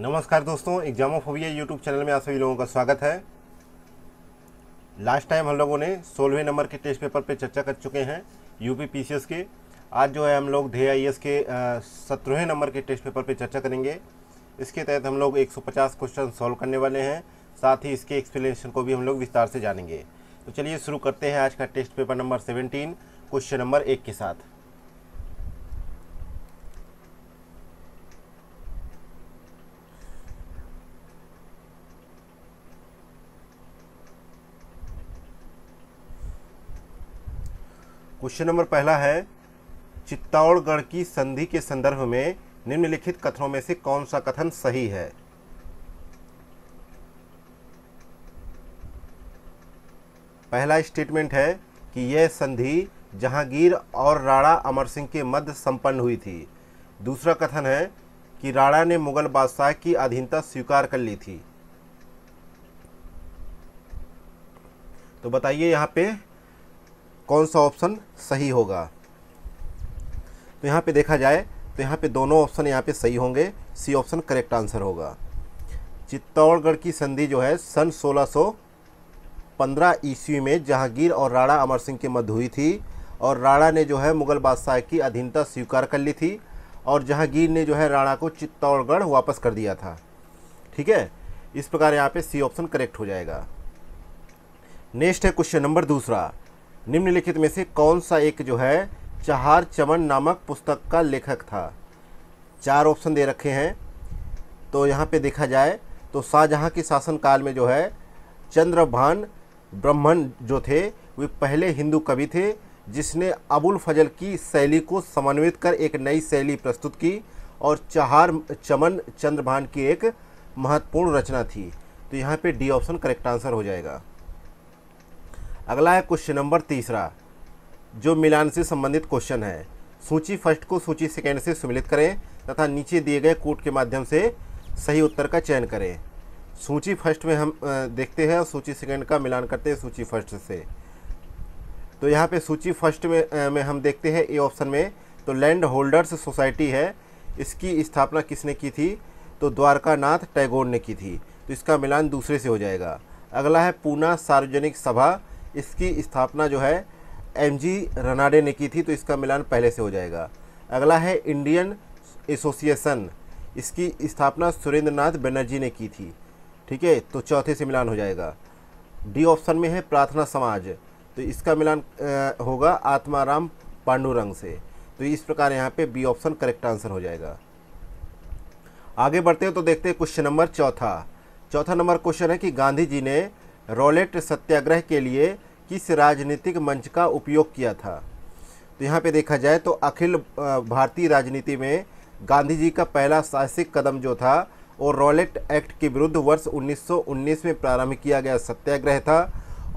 नमस्कार दोस्तों phobia YouTube channel में आप सभी लोगों का स्वागत है लास्ट टाइम हम लोगों ने सोलहवें नंबर के टेस्ट पेपर पे चर्चा कर चुके हैं यूपी पीसीएस के आज जो है हम लोग धे आई के सत्रहवें नंबर के टेस्ट पेपर पे चर्चा करेंगे इसके तहत हम लोग 150 क्वेश्चन सॉल्व करने वाले हैं साथ ही इसके एक्सप्लेनेशन को भी हम लोग विस्तार से जानेंगे तो चलिए शुरू करते हैं आज का test paper number seventeen question number एक के साथ क्वेश्चन नंबर पहला है चित्तौड़गढ़ की संधि के संदर्भ में निम्नलिखित कथनों में से कौन सा कथन सही है पहला स्टेटमेंट है कि यह संधि जहांगीर और राणा अमर सिंह के मध्य संपन्न हुई थी दूसरा कथन है कि राणा ने मुगल बादशाह की अधीनता स्वीकार कर ली थी तो बताइए यहाँ पे कौन सा ऑप्शन सही होगा तो यहाँ पे देखा जाए तो यहाँ पे दोनों ऑप्शन यहाँ पे सही होंगे सी ऑप्शन करेक्ट आंसर होगा चित्तौड़गढ़ की संधि जो है सन 1615 ईस्वी में जहांगीर और राणा अमर सिंह के मध्य हुई थी और राणा ने जो है मुग़ल बादशाह की अधीनता स्वीकार कर ली थी और जहांगीर ने जो है राणा को चित्तौड़गढ़ वापस कर दिया था ठीक है इस प्रकार यहाँ पे सी ऑप्शन करेक्ट हो जाएगा नेक्स्ट है क्वेश्चन नंबर दूसरा निम्नलिखित में से कौन सा एक जो है चहार चमन नामक पुस्तक का लेखक था चार ऑप्शन दे रखे हैं तो यहाँ पे देखा जाए तो शाहजहाँ के शासनकाल में जो है चंद्रभान ब्रह्मण जो थे वे पहले हिंदू कवि थे जिसने अबुल फजल की शैली को समन्वित कर एक नई शैली प्रस्तुत की और चहार चमन चंद्रभान की एक महत्वपूर्ण रचना थी तो यहाँ पे डी ऑप्शन करेक्ट आंसर हो जाएगा अगला है क्वेश्चन नंबर तीसरा जो मिलान से संबंधित क्वेश्चन है सूची फर्स्ट को सूची सेकेंड से सम्मिलित करें तथा नीचे दिए गए कोट के माध्यम से सही उत्तर का चयन करें सूची फर्स्ट में हम देखते हैं और सूची सेकेंड का मिलान करते हैं सूची फर्स्ट से तो यहाँ पे सूची फर्स्ट में में हम देखते हैं ए ऑप्शन में तो लैंड होल्डर्स सोसाइटी है इसकी स्थापना किसने की थी तो द्वारकानाथ टैगोर ने की थी तो इसका मिलान दूसरे से हो जाएगा अगला है पूना सार्वजनिक सभा इसकी स्थापना जो है एम जी रनाडे ने की थी तो इसका मिलान पहले से हो जाएगा अगला है इंडियन एसोसिएशन इसकी स्थापना सुरेंद्र नाथ बनर्जी ने की थी ठीक है तो चौथे से मिलान हो जाएगा डी ऑप्शन में है प्रार्थना समाज तो इसका मिलान होगा आत्माराम पांडुरंग से तो इस प्रकार यहाँ पे बी ऑप्शन करेक्ट आंसर हो जाएगा आगे बढ़ते हैं तो देखते हैं क्वेश्चन नंबर चौथा चौथा नंबर क्वेश्चन है कि गांधी जी ने रॉलेट सत्याग्रह के लिए किस राजनीतिक मंच का उपयोग किया था तो यहाँ पे देखा जाए तो अखिल भारतीय राजनीति में गांधी जी का पहला साहसिक कदम जो था वो रॉलेट एक्ट के विरुद्ध वर्ष 1919 में प्रारंभ किया गया सत्याग्रह था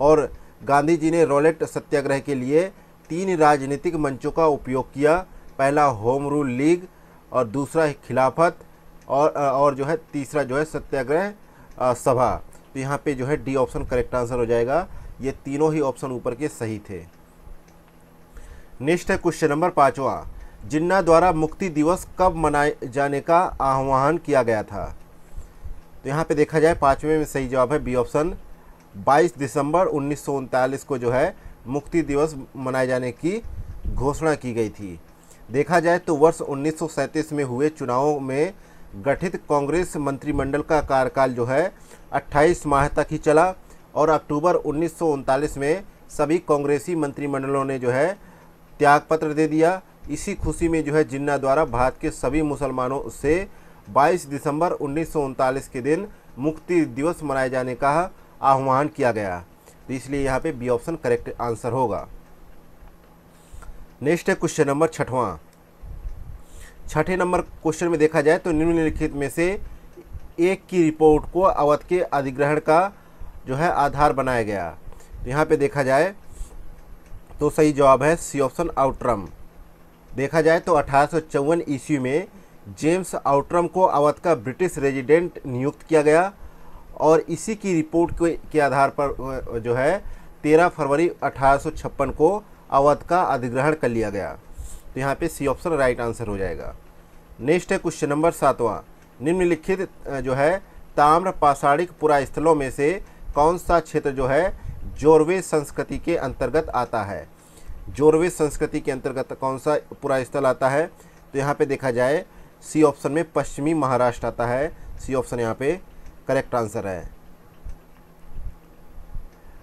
और गांधी जी ने रॉलेट सत्याग्रह के लिए तीन राजनीतिक मंचों का उपयोग किया पहला होम रूल लीग और दूसरा खिलाफत और और जो है तीसरा जो है सत्याग्रह सभा तो यहाँ पे जो है डी ऑप्शन करेक्ट आंसर हो जाएगा ये तीनों ही ऑप्शन ऊपर के सही थे नेक्स्ट है क्वेश्चन नंबर पाँचवा जिन्ना द्वारा मुक्ति दिवस कब मनाए जाने का आह्वान किया गया था तो यहाँ पे देखा जाए पाँचवें में सही जवाब है बी ऑप्शन 22 दिसंबर उन्नीस को जो है मुक्ति दिवस मनाए जाने की घोषणा की गई थी देखा जाए तो वर्ष उन्नीस में हुए चुनावों में गठित कांग्रेस मंत्रिमंडल का कार्यकाल जो है 28 माह तक ही चला और अक्टूबर उन्नीस में सभी कांग्रेसी मंत्रिमंडलों ने जो है त्यागपत्र दे दिया इसी खुशी में जो है जिन्ना द्वारा भारत के सभी मुसलमानों से 22 दिसंबर उन्नीस के दिन मुक्ति दिवस मनाए जाने का आह्वान किया गया तो इसलिए यहाँ पे बी ऑप्शन करेक्ट आंसर होगा नेक्स्ट है क्वेश्चन नंबर छठवां छठे नंबर क्वेश्चन में देखा जाए तो निम्नलिखित में से एक की रिपोर्ट को अवध के अधिग्रहण का जो है आधार बनाया गया तो यहाँ पे देखा जाए तो सही जवाब है सी ऑप्शन आउट्रम देखा जाए तो अठारह ईस्वी में जेम्स आउट्रम को अवध का ब्रिटिश रेजिडेंट नियुक्त किया गया और इसी की रिपोर्ट के, के आधार पर जो है 13 फरवरी अठारह को अवध का अधिग्रहण कर लिया गया तो यहाँ पे सी ऑप्शन राइट आंसर हो जाएगा नेक्स्ट है क्वेश्चन नंबर सातवां निम्नलिखित जो है ताम्र पाषाणिक पुरा स्थलों में से कौन सा क्षेत्र जो है जोरवे संस्कृति के अंतर्गत आता है जोरवे संस्कृति के अंतर्गत कौन सा पुरा स्थल आता है तो यहाँ पे देखा जाए सी ऑप्शन में पश्चिमी महाराष्ट्र आता है सी ऑप्शन यहाँ पे करेक्ट आंसर है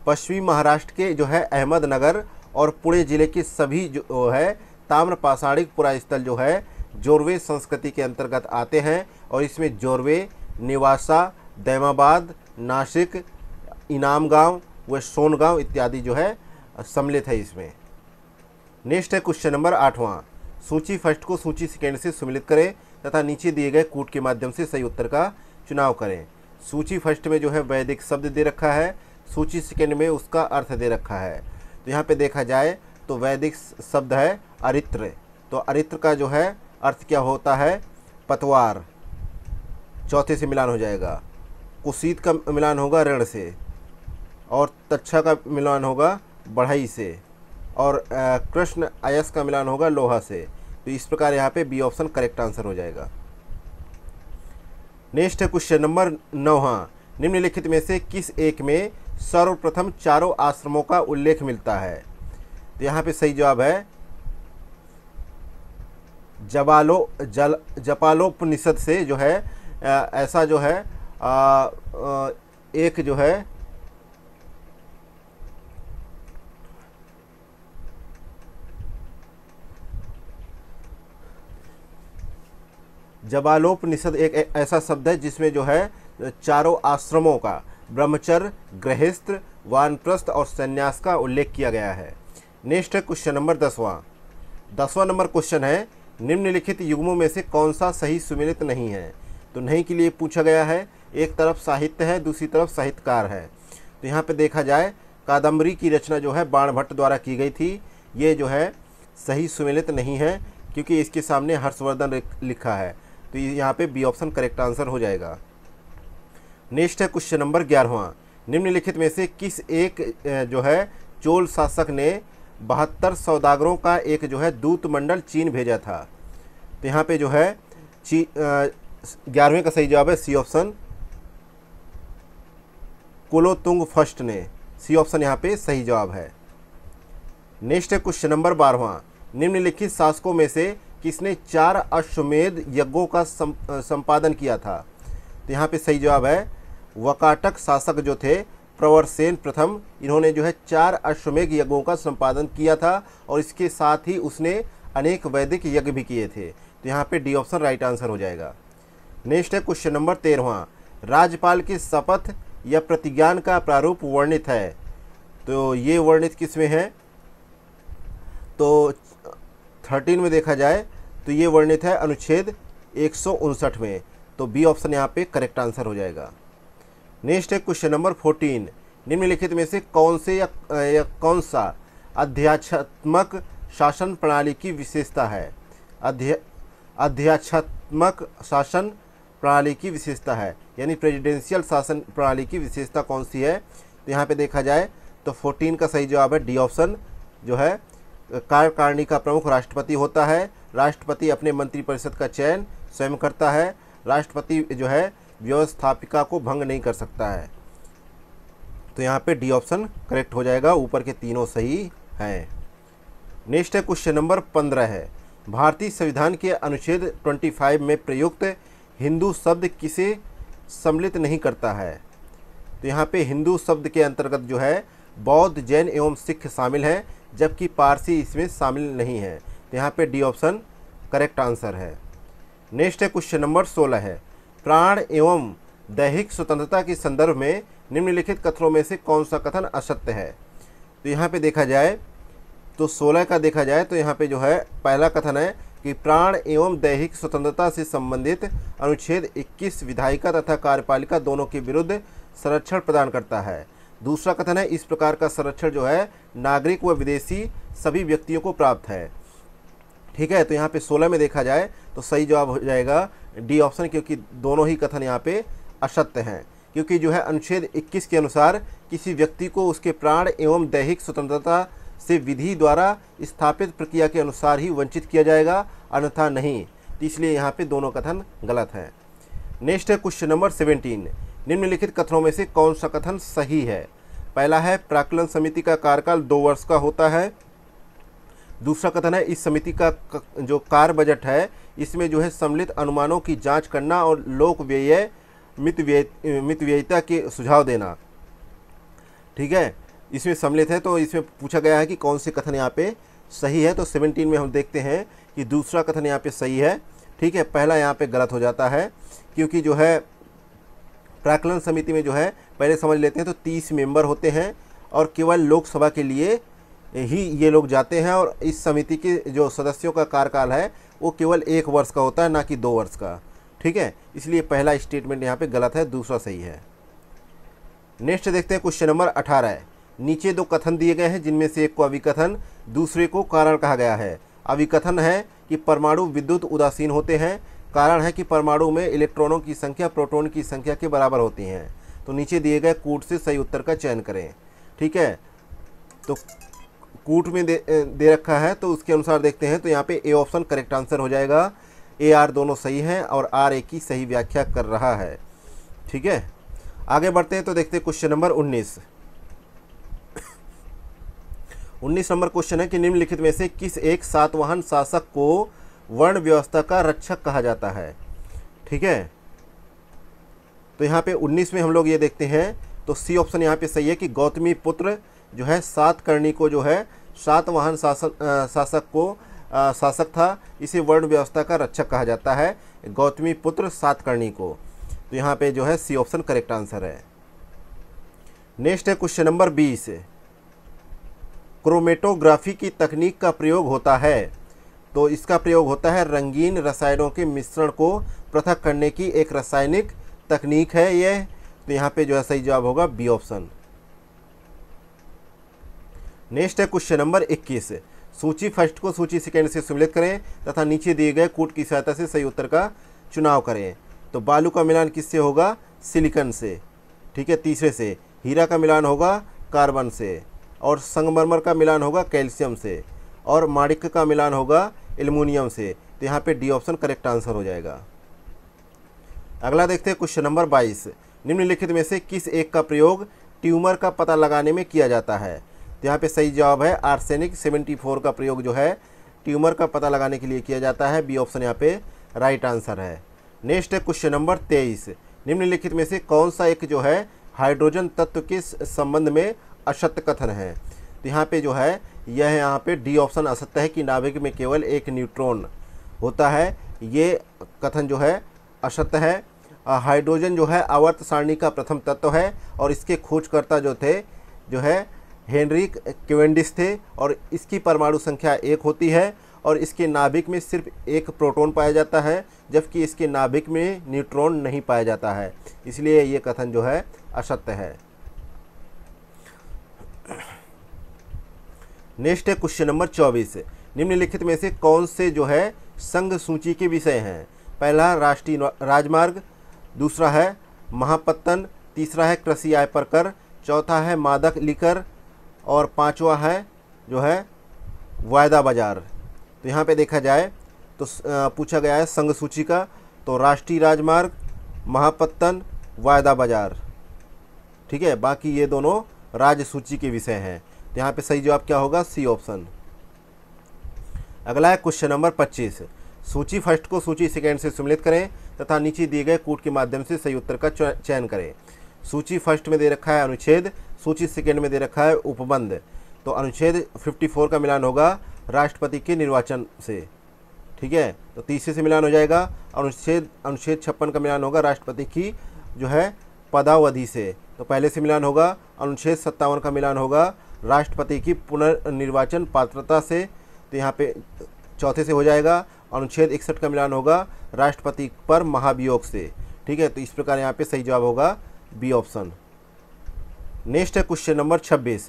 पश्चिमी महाराष्ट्र के जो है अहमदनगर और पुणे ज़िले के सभी जो है ताम्र पुरा स्थल जो है जोरवे संस्कृति के अंतर्गत आते हैं और इसमें जोरवे निवासा दैमाबाद नासिक इनाम गाँव व सोनगांव इत्यादि जो है सम्मिलित है इसमें नेक्स्ट है क्वेश्चन नंबर आठवां सूची फर्स्ट को सूची सेकेंड से सम्मिलित करें तथा नीचे दिए गए कूट के माध्यम से सही उत्तर का चुनाव करें सूची फर्स्ट में जो है वैदिक शब्द दे रखा है सूची सेकेंड में उसका अर्थ दे रखा है तो यहाँ पे देखा जाए तो वैदिक शब्द है अरित्र तो अरित्र का जो है अर्थ क्या होता है पतवार चौथे से मिलान हो जाएगा कुसीत का मिलान होगा ऋण से और तच्छा का मिलान होगा बढ़ई से और कृष्ण अयस का मिलान होगा लोहा से तो इस प्रकार यहाँ पे बी ऑप्शन करेक्ट आंसर हो जाएगा नेक्स्ट है क्वेश्चन नंबर नौ हाँ निम्नलिखित में से किस एक में सर्वप्रथम चारों आश्रमों का उल्लेख मिलता है तो यहाँ पे सही जवाब है जबालो जल जपालोपनिषद से जो है ऐसा जो है आ, एक जो है जबालोपनिषद एक ऐसा शब्द है जिसमें जो है चारों आश्रमों का ब्रह्मचर्य गृहस्थ वानप्रस्थ और संन्यास का उल्लेख किया गया है नेक्स्ट है क्वेश्चन नंबर दसवां दसवां नंबर क्वेश्चन है निम्नलिखित युग्मों में से कौन सा सही सुमिलित नहीं है तो नहीं के लिए पूछा गया है एक तरफ साहित्य है दूसरी तरफ साहित्यकार है तो यहाँ पे देखा जाए कादम्बरी की रचना जो है बाण भट्ट द्वारा की गई थी ये जो है सही सुमिलित नहीं है क्योंकि इसके सामने हर्षवर्धन लिखा है तो यहाँ पे बी ऑप्शन करेक्ट आंसर हो जाएगा नेक्स्ट है क्वेश्चन नंबर ग्यारहवा निम्नलिखित में से किस एक जो है चोल शासक ने बहत्तर सौदागरों का एक जो है दूत मंडल चीन भेजा था तो यहाँ पे जो है ची ग्यारहवें का सही जवाब है सी ऑप्शन कुलोतुंग फर्स्ट ने सी ऑप्शन यहाँ पे सही जवाब है नेक्स्ट है क्वेश्चन नंबर बारहवा निम्नलिखित शासकों में से किसने चार अश्वमेध यज्ञों का संपादन किया था तो यहाँ पे सही जवाब है वकाटक शासक जो थे प्रवर सेन प्रथम इन्होंने जो है चार अश्वमेघ यज्ञों का संपादन किया था और इसके साथ ही उसने अनेक वैदिक यज्ञ भी किए थे तो यहाँ पे डी ऑप्शन राइट आंसर हो जाएगा नेक्स्ट है क्वेश्चन नंबर तेरहवा राज्यपाल की शपथ या प्रतिज्ञान का प्रारूप वर्णित है तो ये वर्णित किस में है तो थर्टीन में देखा जाए तो ये वर्णित है अनुच्छेद एक में तो बी ऑप्शन यहाँ पे करेक्ट आंसर हो जाएगा नेक्स्ट है क्वेश्चन नंबर फोर्टीन निम्नलिखित में से कौन से या, या कौन सा अध्यात्मक शासन प्रणाली की विशेषता है अध्या अध्यात्मक शासन प्रणाली की विशेषता है यानी प्रेजिडेंशियल शासन प्रणाली की विशेषता कौन सी है तो यहाँ पे देखा जाए तो फोर्टीन का सही जवाब है डी ऑप्शन जो है कार्यकारिणी का प्रमुख राष्ट्रपति होता है राष्ट्रपति अपने मंत्रिपरिषद का चयन स्वयं करता है राष्ट्रपति जो है व्यवस्थापिका को भंग नहीं कर सकता है तो यहाँ पे डी ऑप्शन करेक्ट हो जाएगा ऊपर के तीनों सही हैं नेक्स्ट है क्वेश्चन नंबर पंद्रह है भारतीय संविधान के अनुच्छेद 25 में प्रयुक्त हिंदू शब्द किसे सम्मिलित नहीं करता है तो यहाँ पे हिंदू शब्द के अंतर्गत जो है बौद्ध जैन एवं सिख शामिल हैं जबकि पारसी इसमें शामिल नहीं है तो यहाँ पे डी ऑप्शन करेक्ट आंसर है नेक्स्ट है क्वेश्चन नंबर सोलह है प्राण एवं दैहिक स्वतंत्रता के संदर्भ में निम्नलिखित कथनों में से कौन सा कथन असत्य है तो यहाँ पे देखा जाए तो सोलह का देखा जाए तो यहाँ पे जो है पहला कथन है कि प्राण एवं दैहिक स्वतंत्रता से संबंधित अनुच्छेद 21 विधायिका तथा कार्यपालिका दोनों के विरुद्ध संरक्षण प्रदान करता है दूसरा कथन है इस प्रकार का संरक्षण जो है नागरिक व विदेशी सभी व्यक्तियों को प्राप्त है ठीक है तो यहाँ पे सोलह में देखा जाए तो सही जवाब हो जाएगा डी ऑप्शन क्योंकि दोनों ही कथन यहाँ पे असत्य हैं क्योंकि जो है अनुच्छेद 21 के अनुसार किसी व्यक्ति को उसके प्राण एवं दैहिक स्वतंत्रता से विधि द्वारा स्थापित प्रक्रिया के अनुसार ही वंचित किया जाएगा अन्यथा नहीं तो इसलिए यहाँ पे दोनों कथन गलत हैं नेक्स्ट है क्वेश्चन नंबर सेवेंटीन निम्नलिखित कथनों में से कौन सा कथन सही है पहला है प्राकलन समिति का कार्यकाल दो वर्ष का होता है दूसरा कथन है इस समिति का जो कार बजट है इसमें जो है सम्मिलित अनुमानों की जांच करना और लोक व्यय मित व्यय मित व्ययता के सुझाव देना ठीक है इसमें सम्मिलित है तो इसमें पूछा गया है कि कौन से कथन यहाँ पे सही है तो सेवनटीन में हम देखते हैं कि दूसरा कथन यहाँ पे सही है ठीक है पहला यहाँ पे गलत हो जाता है क्योंकि जो है प्राकलन समिति में जो है पहले समझ लेते हैं तो तीस मेंबर होते हैं और केवल लोकसभा के लिए ही ये लोग जाते हैं और इस समिति के जो सदस्यों का कार्यकाल है वो केवल एक वर्ष का होता है ना कि दो वर्ष का ठीक है इसलिए पहला स्टेटमेंट यहाँ पे गलत है दूसरा सही है नेक्स्ट देखते हैं क्वेश्चन नंबर अठारह नीचे दो कथन दिए गए हैं जिनमें से एक को अविकथन दूसरे को कारण कहा गया है अविकथन है कि परमाणु विद्युत उदासीन होते हैं कारण है कि परमाणु में इलेक्ट्रॉनों की संख्या प्रोटोन की संख्या के बराबर होती हैं तो नीचे दिए गए कूट से सही उत्तर का चयन करें ठीक है तो कूट में दे, दे रखा है तो उसके अनुसार देखते हैं तो यहाँ पे ए ऑप्शन करेक्ट आंसर हो जाएगा ए आर दोनों सही हैं और आर ए की सही व्याख्या कर रहा है ठीक है आगे बढ़ते हैं तो देखते हैं क्वेश्चन नंबर उन्नीस उन्नीस नंबर क्वेश्चन है कि निम्नलिखित में से किस एक सातवाहन शासक को वर्ण व्यवस्था का रक्षक कहा जाता है ठीक है तो यहाँ पे उन्नीस में हम लोग ये देखते हैं तो सी ऑप्शन यहाँ पे सही है कि गौतमी पुत्र जो है सात को जो है सात वाहन शासक शासक को शासक था इसे वर्ण व्यवस्था का रक्षक कहा जाता है गौतमी पुत्र सातकर्णी को तो यहाँ पे जो है सी ऑप्शन करेक्ट आंसर है नेक्स्ट है क्वेश्चन नंबर बीस क्रोमेटोग्राफी की तकनीक का प्रयोग होता है तो इसका प्रयोग होता है रंगीन रसायनों के मिश्रण को पृथक करने की एक रासायनिक तकनीक है यह तो यहाँ पे जो है सही जवाब होगा बी ऑप्शन नेक्स्ट है क्वेश्चन नंबर इक्कीस सूची फर्स्ट को सूची सेकेंड से सम्मिलित करें तथा नीचे दिए गए कोट की सहायता से सही उत्तर का चुनाव करें तो बालू का मिलान किससे होगा सिलिकन से ठीक है तीसरे से हीरा का मिलान होगा कार्बन से और संगमरमर का मिलान होगा कैल्शियम से और माणिक का मिलान होगा एलमोनियम से तो यहाँ पे डी ऑप्शन करेक्ट आंसर हो जाएगा अगला देखते हैं क्वेश्चन नंबर बाईस निम्नलिखित में से किस एक का प्रयोग ट्यूमर का पता लगाने में किया जाता है तो यहाँ पे सही जवाब है आर्सेनिक 74 का प्रयोग जो है ट्यूमर का पता लगाने के लिए किया जाता है बी ऑप्शन यहाँ पे राइट आंसर है नेक्स्ट है क्वेश्चन नंबर तेईस निम्नलिखित में से कौन सा एक जो है हाइड्रोजन तत्व के संबंध में असत्य कथन है तो यहाँ पे जो है यह यहाँ पे डी ऑप्शन असत्य है कि नाभिक में केवल एक न्यूट्रॉन होता है ये कथन जो है असत्य है हाइड्रोजन जो है आवर्त सारणी का प्रथम तत्व है और इसके खोजकर्ता जो थे जो है हेनरिक क्वेंडिस थे और इसकी परमाणु संख्या एक होती है और इसके नाभिक में सिर्फ एक प्रोटॉन पाया जाता है जबकि इसके नाभिक में न्यूट्रॉन नहीं पाया जाता है इसलिए ये कथन जो है असत्य है नेक्स्ट है क्वेश्चन नंबर चौबीस निम्नलिखित में से कौन से जो है संघ सूची के विषय हैं पहला राष्ट्रीय राजमार्ग दूसरा है महापत्तन तीसरा है कृषि आय पर कर चौथा है मादक लिकर और पांचवा है जो है वायदा बाजार तो यहाँ पे देखा जाए तो पूछा गया है संघ सूची का तो राष्ट्रीय राजमार्ग महापत्तन वायदा बाजार ठीक है बाकी ये दोनों राज्य सूची के विषय हैं तो यहाँ पे सही जवाब क्या होगा सी ऑप्शन अगला है क्वेश्चन नंबर पच्चीस सूची फर्स्ट को सूची सेकेंड से सम्मिलित करें तथा नीचे दिए गए कूट के माध्यम से सही उत्तर का चयन करें सूची फर्स्ट में दे रखा है अनुच्छेद सूची सेकेंड में दे रखा है उपबंध तो अनुच्छेद 54 का मिलान होगा राष्ट्रपति के निर्वाचन से ठीक है तो तीसरे से मिलान हो जाएगा अनुच्छेद अनुच्छेद छप्पन का मिलान होगा राष्ट्रपति की जो है पदावधि से तो पहले से मिलान होगा अनुच्छेद सत्तावन का मिलान होगा राष्ट्रपति की पुनर्निर्वाचन पात्रता से तो यहाँ पे चौथे से हो जाएगा अनुच्छेद इकसठ का मिलान होगा राष्ट्रपति पर महाभियोग से ठीक है तो इस प्रकार यहाँ पे सही जवाब होगा बी ऑप्शन नेक्स्ट है क्वेश्चन नंबर छब्बीस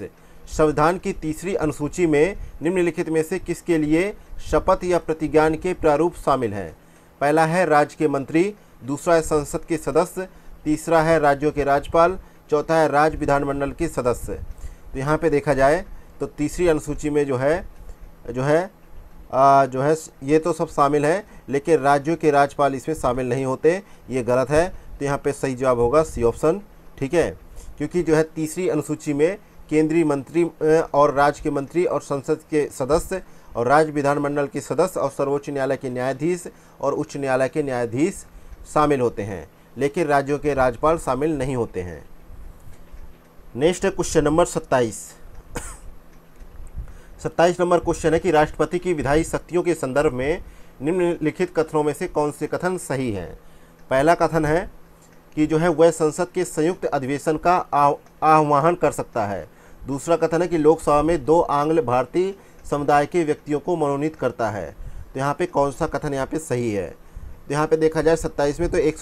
संविधान की तीसरी अनुसूची में निम्नलिखित में से किसके लिए शपथ या प्रतिज्ञान के प्रारूप शामिल हैं पहला है राज्य के मंत्री दूसरा है संसद के सदस्य तीसरा है राज्यों के राज्यपाल चौथा है राज्य विधानमंडल के सदस्य तो यहाँ पे देखा जाए तो तीसरी अनुसूची में जो है जो है आ, जो है ये तो सब शामिल हैं लेकिन राज्यों के राज्यपाल इसमें शामिल नहीं होते ये गलत है तो यहाँ पे सही जवाब होगा सी ऑप्शन ठीक है क्योंकि जो है तीसरी अनुसूची में केंद्रीय मंत्री और राज्य के मंत्री और संसद के सदस्य और राज्य विधानमंडल के सदस्य और सर्वोच्च न्यायालय के न्यायाधीश और उच्च न्यायालय के न्यायाधीश शामिल होते हैं लेकिन राज्यों के राज्यपाल शामिल नहीं होते हैं नेक्स्ट क्वेश्चन नंबर सत्ताईस सत्ताईस नंबर क्वेश्चन है कि राष्ट्रपति की विधायी शक्तियों के संदर्भ में निम्नलिखित कथनों में से कौन से कथन सही हैं पहला कथन है कि जो है वह संसद के संयुक्त अधिवेशन का आह्वान कर सकता है दूसरा कथन है कि लोकसभा में दो आंग्ल भारतीय समुदाय के व्यक्तियों को मनोनीत करता है तो यहाँ पे कौन सा कथन यहाँ पे सही है तो यहाँ पे देखा जाए सत्ताईस में तो एक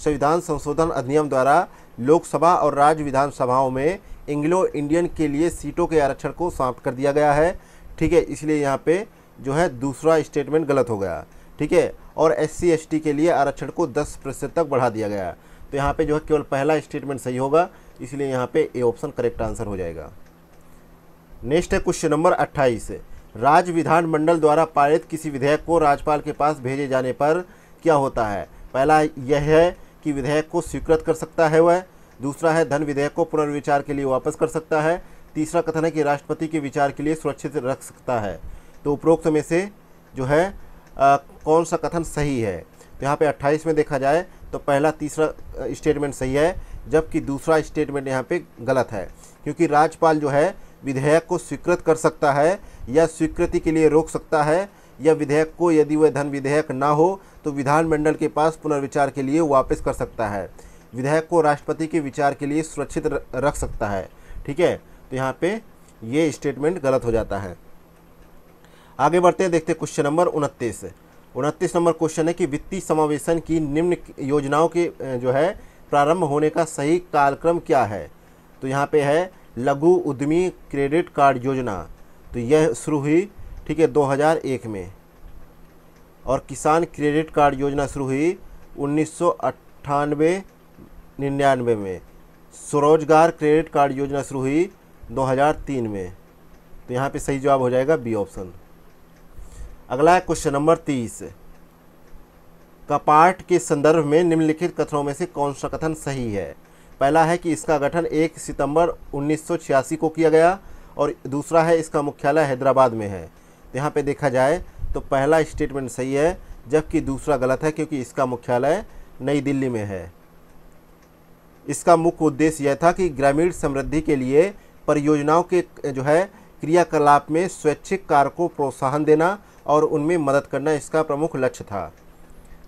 संविधान संशोधन अधिनियम द्वारा लोकसभा और राज्य विधानसभाओं में इंग्लो इंडियन के लिए सीटों के आरक्षण को समाप्त कर दिया गया है ठीक है इसलिए यहाँ पे जो है दूसरा स्टेटमेंट गलत हो गया ठीक है और एस सी के लिए आरक्षण को दस प्रतिशत तक बढ़ा दिया गया तो यहाँ पे जो है केवल पहला स्टेटमेंट सही होगा इसलिए यहाँ पे ए ऑप्शन करेक्ट आंसर हो जाएगा नेक्स्ट है क्वेश्चन नंबर अट्ठाईस राज्य विधानमंडल द्वारा पारित किसी विधेयक को राज्यपाल के पास भेजे जाने पर क्या होता है पहला यह है कि विधेयक को स्वीकृत कर सकता है वह दूसरा है धन विधेयक को पुनर्विचार के लिए वापस कर सकता है तीसरा कथन है कि राष्ट्रपति के विचार के लिए सुरक्षित रख सकता है तो उपरोक्त में से जो है आ, कौन सा कथन सही है तो यहाँ पे 28 में देखा जाए तो पहला तीसरा स्टेटमेंट सही है जबकि दूसरा स्टेटमेंट यहाँ पे गलत है क्योंकि राज्यपाल जो है विधेयक को स्वीकृत कर सकता है या स्वीकृति के लिए रोक सकता है या विधेयक को यदि वह धन विधेयक ना हो तो विधानमंडल के पास पुनर्विचार के लिए वापस कर सकता है विधेयक को राष्ट्रपति के विचार के लिए सुरक्षित रख सकता है ठीक है तो यहाँ पे ये स्टेटमेंट गलत हो जाता है आगे बढ़ते हैं देखते हैं क्वेश्चन नंबर उनतीस उनतीस नंबर क्वेश्चन है कि वित्तीय समावेशन की निम्न योजनाओं के जो है प्रारंभ होने का सही कार्यक्रम क्या है तो यहाँ पे है लघु उद्यमी क्रेडिट कार्ड योजना तो यह शुरू हुई ठीक है 2001 में और किसान क्रेडिट कार्ड योजना शुरू हुई उन्नीस सौ निन्यानवे में स्वरोजगार क्रेडिट कार्ड योजना शुरू हुई 2003 में तो यहाँ पे सही जवाब हो जाएगा बी ऑप्शन अगला है क्वेश्चन नंबर तीस कपाट के संदर्भ में निम्नलिखित कथनों में से कौन सा कथन सही है पहला है कि इसका गठन 1 सितंबर 1986 को किया गया और दूसरा है इसका मुख्यालय हैदराबाद में है यहाँ पे देखा जाए तो पहला स्टेटमेंट सही है जबकि दूसरा गलत है क्योंकि इसका मुख्यालय नई दिल्ली में है इसका मुख्य उद्देश्य यह था कि ग्रामीण समृद्धि के लिए परियोजनाओं के जो है क्रियाकलाप में स्वैच्छिक कार्य को प्रोत्साहन देना और उनमें मदद करना इसका प्रमुख लक्ष्य था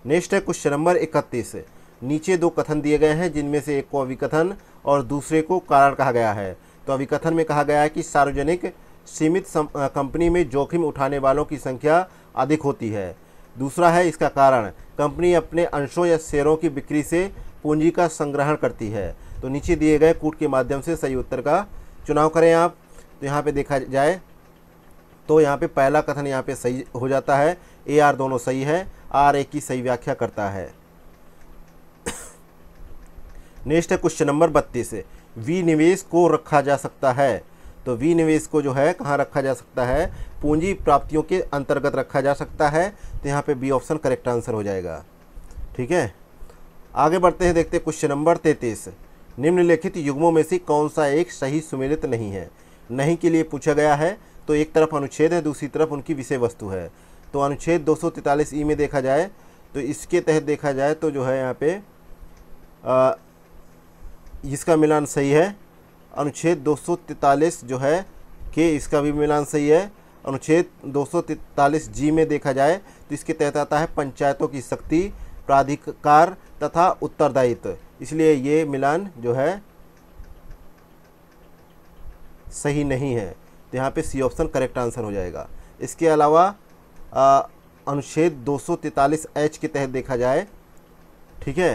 नेक्स्ट है क्वेश्चन नंबर इकतीस नीचे दो कथन दिए गए हैं जिनमें से एक को अभिकथन और दूसरे को कारण कहा गया है तो अभिकथन में कहा गया है कि सार्वजनिक सीमित कंपनी में जोखिम उठाने वालों की संख्या अधिक होती है दूसरा है इसका कारण कंपनी अपने अंशों या शेयरों की बिक्री से पूंजी का संग्रहण करती है तो नीचे दिए गए कूट के माध्यम से सही उत्तर का चुनाव करें आप तो यहाँ पे देखा जाए तो यहाँ पे पहला कथन यहाँ पे सही हो जाता है ए आर दोनों सही है आर ए की सही व्याख्या करता है नेक्स्ट है क्वेश्चन नंबर बत्तीस वी निवेश को रखा जा सकता है तो वी निवेश को जो है कहाँ रखा जा सकता है पूंजी प्राप्तियों के अंतर्गत रखा जा सकता है तो यहाँ पे बी ऑप्शन करेक्ट आंसर हो जाएगा ठीक है आगे बढ़ते हैं देखते हैं क्वेश्चन नंबर तैंतीस निम्नलिखित युग्मों में से कौन सा एक सही सुमेलित नहीं है नहीं के लिए पूछा गया है तो एक तरफ अनुच्छेद है दूसरी तरफ उनकी विषय वस्तु है तो अनुच्छेद दो ई में देखा जाए तो इसके तहत देखा जाए तो जो है यहाँ पे आ, इसका मिलान सही है अनुच्छेद दो जो है के इसका भी मिलान सही है अनुच्छेद दो जी में देखा जाए तो इसके तहत आता है पंचायतों की शक्ति प्राधिकार तथा उत्तरदायित्व इसलिए ये मिलान जो है सही नहीं है तो यहाँ पे सी ऑप्शन करेक्ट आंसर हो जाएगा इसके अलावा अनुच्छेद 243 एच के तहत देखा जाए ठीक है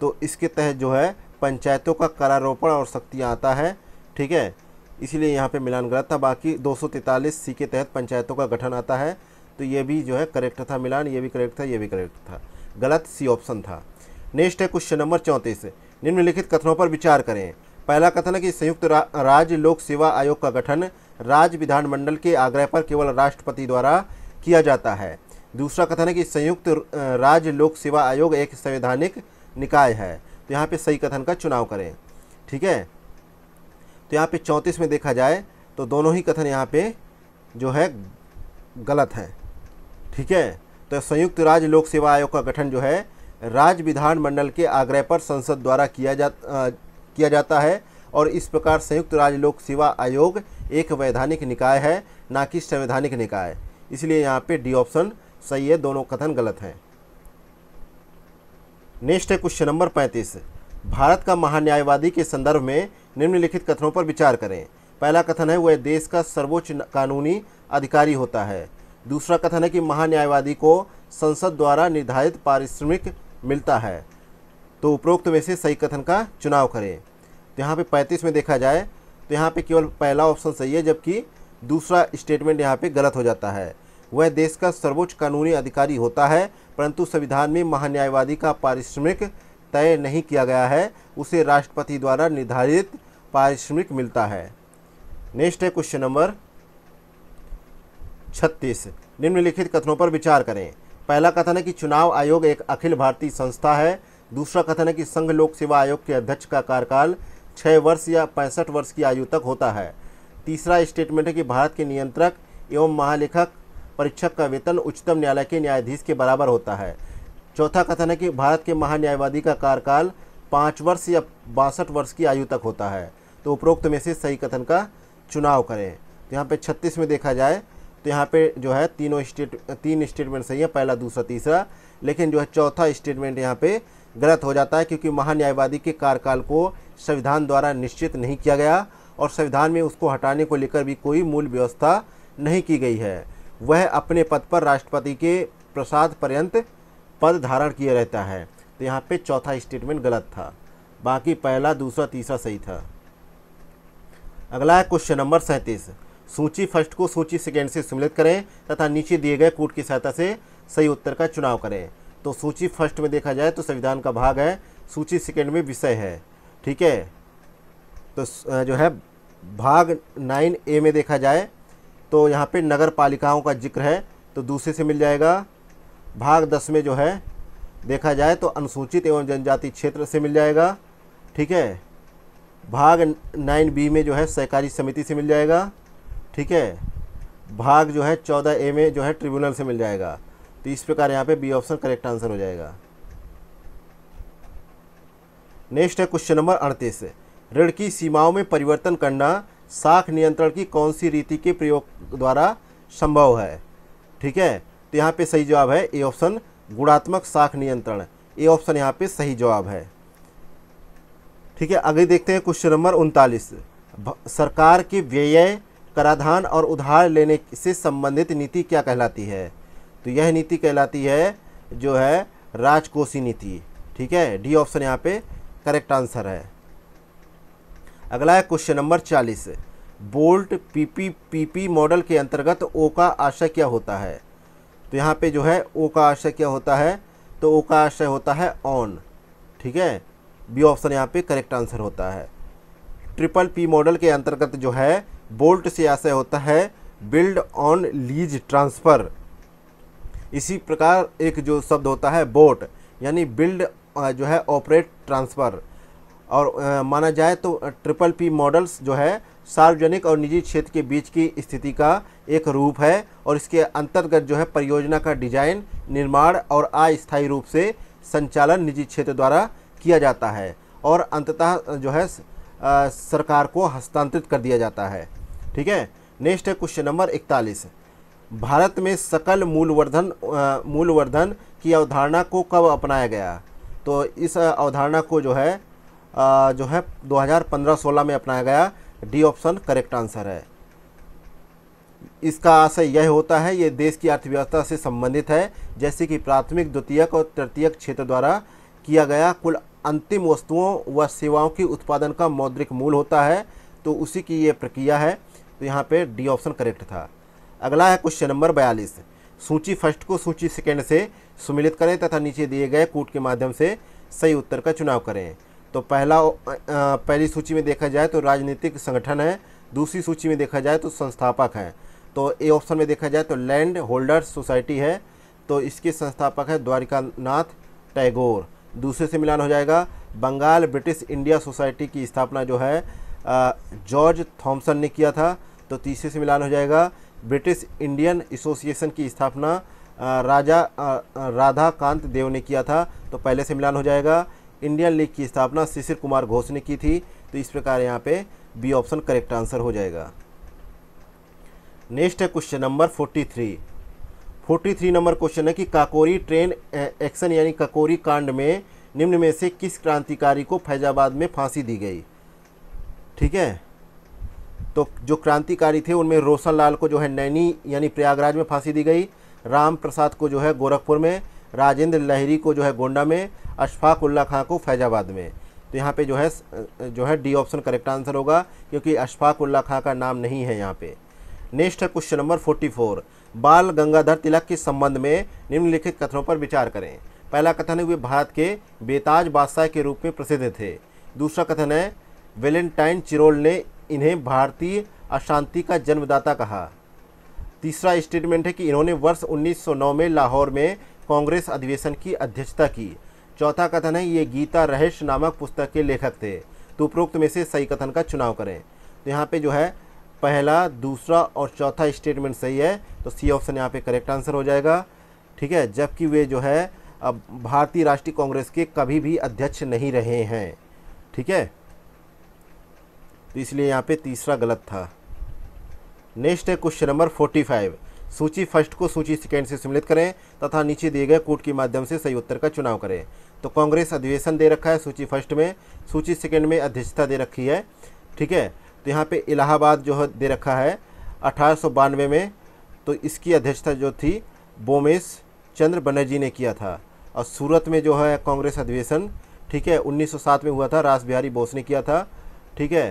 तो इसके तहत जो है पंचायतों का करारोपण और शक्तियाँ आता है ठीक है इसीलिए यहाँ पे मिलान गलत था बाकी 243 सी के तहत पंचायतों का गठन आता है तो ये भी जो है करेक्ट था मिलान ये भी करेक्ट था ये भी करेक्ट था गलत सी ऑप्शन था नेक्स्ट है क्वेश्चन नंबर चौंतीस निम्नलिखित कथनों पर विचार करें पहला कथन है कि संयुक्त रा, राज्य लोक सेवा आयोग का गठन राज्य विधानमंडल के आग्रह पर केवल राष्ट्रपति द्वारा किया जाता है दूसरा कथन है कि संयुक्त राज्य लोक सेवा आयोग एक संवैधानिक निकाय है तो यहाँ पे सही कथन का चुनाव करें ठीक है तो यहाँ पे चौंतीस में देखा जाए तो दोनों ही कथन यहाँ पे जो है गलत हैं ठीक है तो संयुक्त राज्य लोक सेवा आयोग का गठन जो है राज्य विधानमंडल के आग्रह पर संसद द्वारा किया जा किया जाता है और इस प्रकार संयुक्त राज्य लोक सेवा आयोग एक वैधानिक निकाय है ना कि संवैधानिक निकाय इसलिए यहाँ पे डी ऑप्शन सही है दोनों कथन गलत हैं नेक्स्ट है क्वेश्चन नंबर पैंतीस भारत का महान्यायवादी के संदर्भ में निम्नलिखित कथनों पर विचार करें पहला कथन है वह देश का सर्वोच्च कानूनी अधिकारी होता है दूसरा कथन है कि महान्यायवादी को संसद द्वारा निर्धारित पारिश्रमिक मिलता है तो उपरोक्त में से सही कथन का चुनाव करें तो यहाँ पे पैंतीस में देखा जाए तो यहाँ पे केवल पहला ऑप्शन सही है जबकि दूसरा स्टेटमेंट यहाँ पे गलत हो जाता है वह देश का सर्वोच्च कानूनी अधिकारी होता है परंतु संविधान में महान्यायवादी का पारिश्रमिक तय नहीं किया गया है उसे राष्ट्रपति द्वारा निर्धारित पारिश्रमिक मिलता है नेक्स्ट है क्वेश्चन नंबर छत्तीस निम्नलिखित कथनों पर विचार करें पहला कथन है कि चुनाव आयोग एक अखिल भारतीय संस्था है दूसरा कथन है कि संघ लोक सेवा आयोग के अध्यक्ष का कार्यकाल छः वर्ष या पैंसठ वर्ष की आयु तक होता है तीसरा स्टेटमेंट है कि भारत के नियंत्रक एवं महालेखक परीक्षक का वेतन उच्चतम न्यायालय के न्यायाधीश के बराबर होता है चौथा कथन है कि भारत के महान्यायवादी का कार्यकाल पाँच वर्ष या बासठ वर्ष की आयु तक होता है तो उपरोक्त में से सही कथन का चुनाव करें तो यहाँ पे छत्तीस में देखा जाए तो यहाँ पे जो है तीनों स्टेट तीन स्टेटमेंट सही है पहला दूसरा तीसरा लेकिन जो है चौथा स्टेटमेंट यहाँ पर गलत हो जाता है क्योंकि महान्यायवादी के कार्यकाल को संविधान द्वारा निश्चित नहीं किया गया और संविधान में उसको हटाने को लेकर भी कोई मूल व्यवस्था नहीं की गई है वह अपने पद पर राष्ट्रपति के प्रसाद पर्यंत पद धारण किए रहता है तो यहाँ पे चौथा स्टेटमेंट गलत था बाकी पहला दूसरा तीसरा सही था अगला है क्वेश्चन नंबर सैंतीस सूची फर्स्ट को सूची सेकेंड से सम्मिलित करें तथा नीचे दिए गए कूट की सहायता से सही उत्तर का चुनाव करें तो सूची फर्स्ट में देखा जाए तो संविधान का भाग है सूची सेकेंड में विषय है ठीक है तो जो है भाग नाइन ए में देखा जाए तो यहाँ पे नगर पालिकाओं का जिक्र है तो दूसरे से मिल जाएगा भाग दस में जो है देखा जाए तो अनुसूचित एवं जनजाति क्षेत्र से मिल जाएगा ठीक है भाग नाइन बी में जो है सहकारी समिति से मिल जाएगा ठीक है भाग जो है चौदह ए में जो है ट्रिब्यूनल से मिल जाएगा तो इस प्रकार यहाँ पे बी ऑप्शन करेक्ट आंसर हो जाएगा नेक्स्ट है क्वेश्चन नंबर अड़तीस ऋण की सीमाओं में परिवर्तन करना साख नियंत्रण की कौन सी रीति के प्रयोग द्वारा संभव है ठीक है तो यहाँ पे सही जवाब है ए ऑप्शन गुणात्मक साख नियंत्रण ए ऑप्शन यहाँ पे सही जवाब है ठीक है अगले देखते हैं क्वेश्चन नंबर उनतालीस सरकार के व्यय कराधान और उधार लेने से संबंधित नीति क्या कहलाती है तो यह नीति कहलाती है जो है राजकोषी नीति ठीक है डी ऑप्शन यहाँ पे करेक्ट आंसर है अगला है क्वेश्चन नंबर चालीस बोल्ट पीपी पीपी मॉडल के अंतर्गत ओ का आशय क्या होता है तो यहाँ पे जो है ओ का आशय क्या होता है तो ओ का आशय होता है ऑन ठीक है बी ऑप्शन यहाँ पे करेक्ट आंसर होता है ट्रिपल पी मॉडल के अंतर्गत जो है बोल्ट से आशय होता है बिल्ड ऑन लीज ट्रांसफ़र इसी प्रकार एक जो शब्द होता है बोट यानी बिल्ड जो है ऑपरेट ट्रांसफ़र और माना जाए तो ट्रिपल पी मॉडल्स जो है सार्वजनिक और निजी क्षेत्र के बीच की स्थिति का एक रूप है और इसके अंतर्गत जो है परियोजना का डिजाइन निर्माण और अस्थायी रूप से संचालन निजी क्षेत्र द्वारा किया जाता है और अंततः जो है सरकार को हस्तांतरित कर दिया जाता है ठीक है नेक्स्ट है क्वेश्चन नंबर इकतालीस भारत में सकल मूलवर्धन मूलवर्धन की अवधारणा को कब अपनाया गया तो इस अवधारणा को जो है आ, जो है 2015-16 में अपनाया गया डी ऑप्शन करेक्ट आंसर है इसका आशय यह होता है ये देश की अर्थव्यवस्था से संबंधित है जैसे कि प्राथमिक द्वितीयक और तृतीयक क्षेत्र द्वारा किया गया कुल अंतिम वस्तुओं व सेवाओं के उत्पादन का मौद्रिक मूल होता है तो उसी की ये प्रक्रिया है तो यहाँ पे डी ऑप्शन करेक्ट था अगला है क्वेश्चन नंबर बयालीस सूची फर्स्ट को सूची सेकेंड से सुमिलित करें तथा नीचे दिए गए कूट के माध्यम से सही उत्तर का चुनाव करें तो पहला पहली सूची में देखा जाए तो राजनीतिक संगठन है दूसरी सूची में देखा जाए तो संस्थापक है तो ए ऑप्शन में देखा जाए तो लैंड होल्डर्स सोसाइटी है तो इसके संस्थापक है द्वारिकानाथ टैगोर दूसरे से मिलान हो जाएगा बंगाल ब्रिटिश इंडिया सोसाइटी की स्थापना जो है जॉर्ज थॉम्सन ने किया था तो तीसरे से मिलान हो जाएगा ब्रिटिश इंडियन एसोसिएशन की स्थापना राजा राधा कांत देव ने किया था तो पहले से मिलान हो जाएगा इंडियन लीग की स्थापना शिशिर कुमार घोष ने की थी तो इस प्रकार यहाँ पे बी ऑप्शन करेक्ट आंसर हो जाएगा नेक्स्ट है question number forty three forty three number question है कि काकोरी ट्रेन एक्शन यानी काकोरी कांड में निम्न में से किस क्रांतिकारी को फैजाबाद में फांसी दी गई ठीक है तो जो क्रांतिकारी थे उनमें रोशन लाल को जो है नैनी यानी प्रयागराज में फांसी दी गई राम प्रसाद को जो है गोरखपुर में राजेंद्र लहरी को जो है गोंडा में अशफाक उल्ला खां को फैजाबाद में तो यहाँ पे जो है जो है डी ऑप्शन करेक्ट आंसर होगा क्योंकि अशफाक उल्ला खां का नाम नहीं है यहाँ पे नेक्स्ट है क्वेश्चन नंबर फोर्टी फोर बाल गंगाधर तिलक के संबंध में निम्नलिखित कथनों पर विचार करें पहला कथन है वे भारत के बेताज बादशाह के रूप में प्रसिद्ध थे दूसरा कथन है वेलेंटाइन चिरोल ने इन्हें भारतीय अशांति का जन्मदाता कहा तीसरा स्टेटमेंट है कि इन्होंने वर्ष 1909 में लाहौर में कांग्रेस अधिवेशन की अध्यक्षता की चौथा कथन है ये गीता रहस्य नामक पुस्तक के लेखक थे तो उपरोक्त में से सही कथन का चुनाव करें तो यहाँ पे जो है पहला दूसरा और चौथा स्टेटमेंट सही है तो सी ऑप्शन यहाँ पे करेक्ट आंसर हो जाएगा ठीक है जबकि वे जो है अब भारतीय राष्ट्रीय कांग्रेस के कभी भी अध्यक्ष नहीं रहे हैं ठीक है तो इसलिए यहाँ पे तीसरा गलत था नेक्स्ट है क्वेश्चन नंबर फोर्टी फाइव सूची फर्स्ट को सूची सेकेंड से सम्मिलित करें तथा नीचे दिए गए कूट के माध्यम से सही उत्तर का चुनाव करें तो कांग्रेस अधिवेशन दे रखा है सूची फर्स्ट में सूची सेकेंड में अध्यक्षता दे रखी है ठीक है तो यहाँ पे इलाहाबाद जो दे रखा है अठारह में तो इसकी अध्यक्षता जो थी बोमेश चंद्र बनर्जी ने किया था और सूरत में जो है कांग्रेस अधिवेशन ठीक है 1907 में हुआ था रास बिहारी बोस ने किया था ठीक है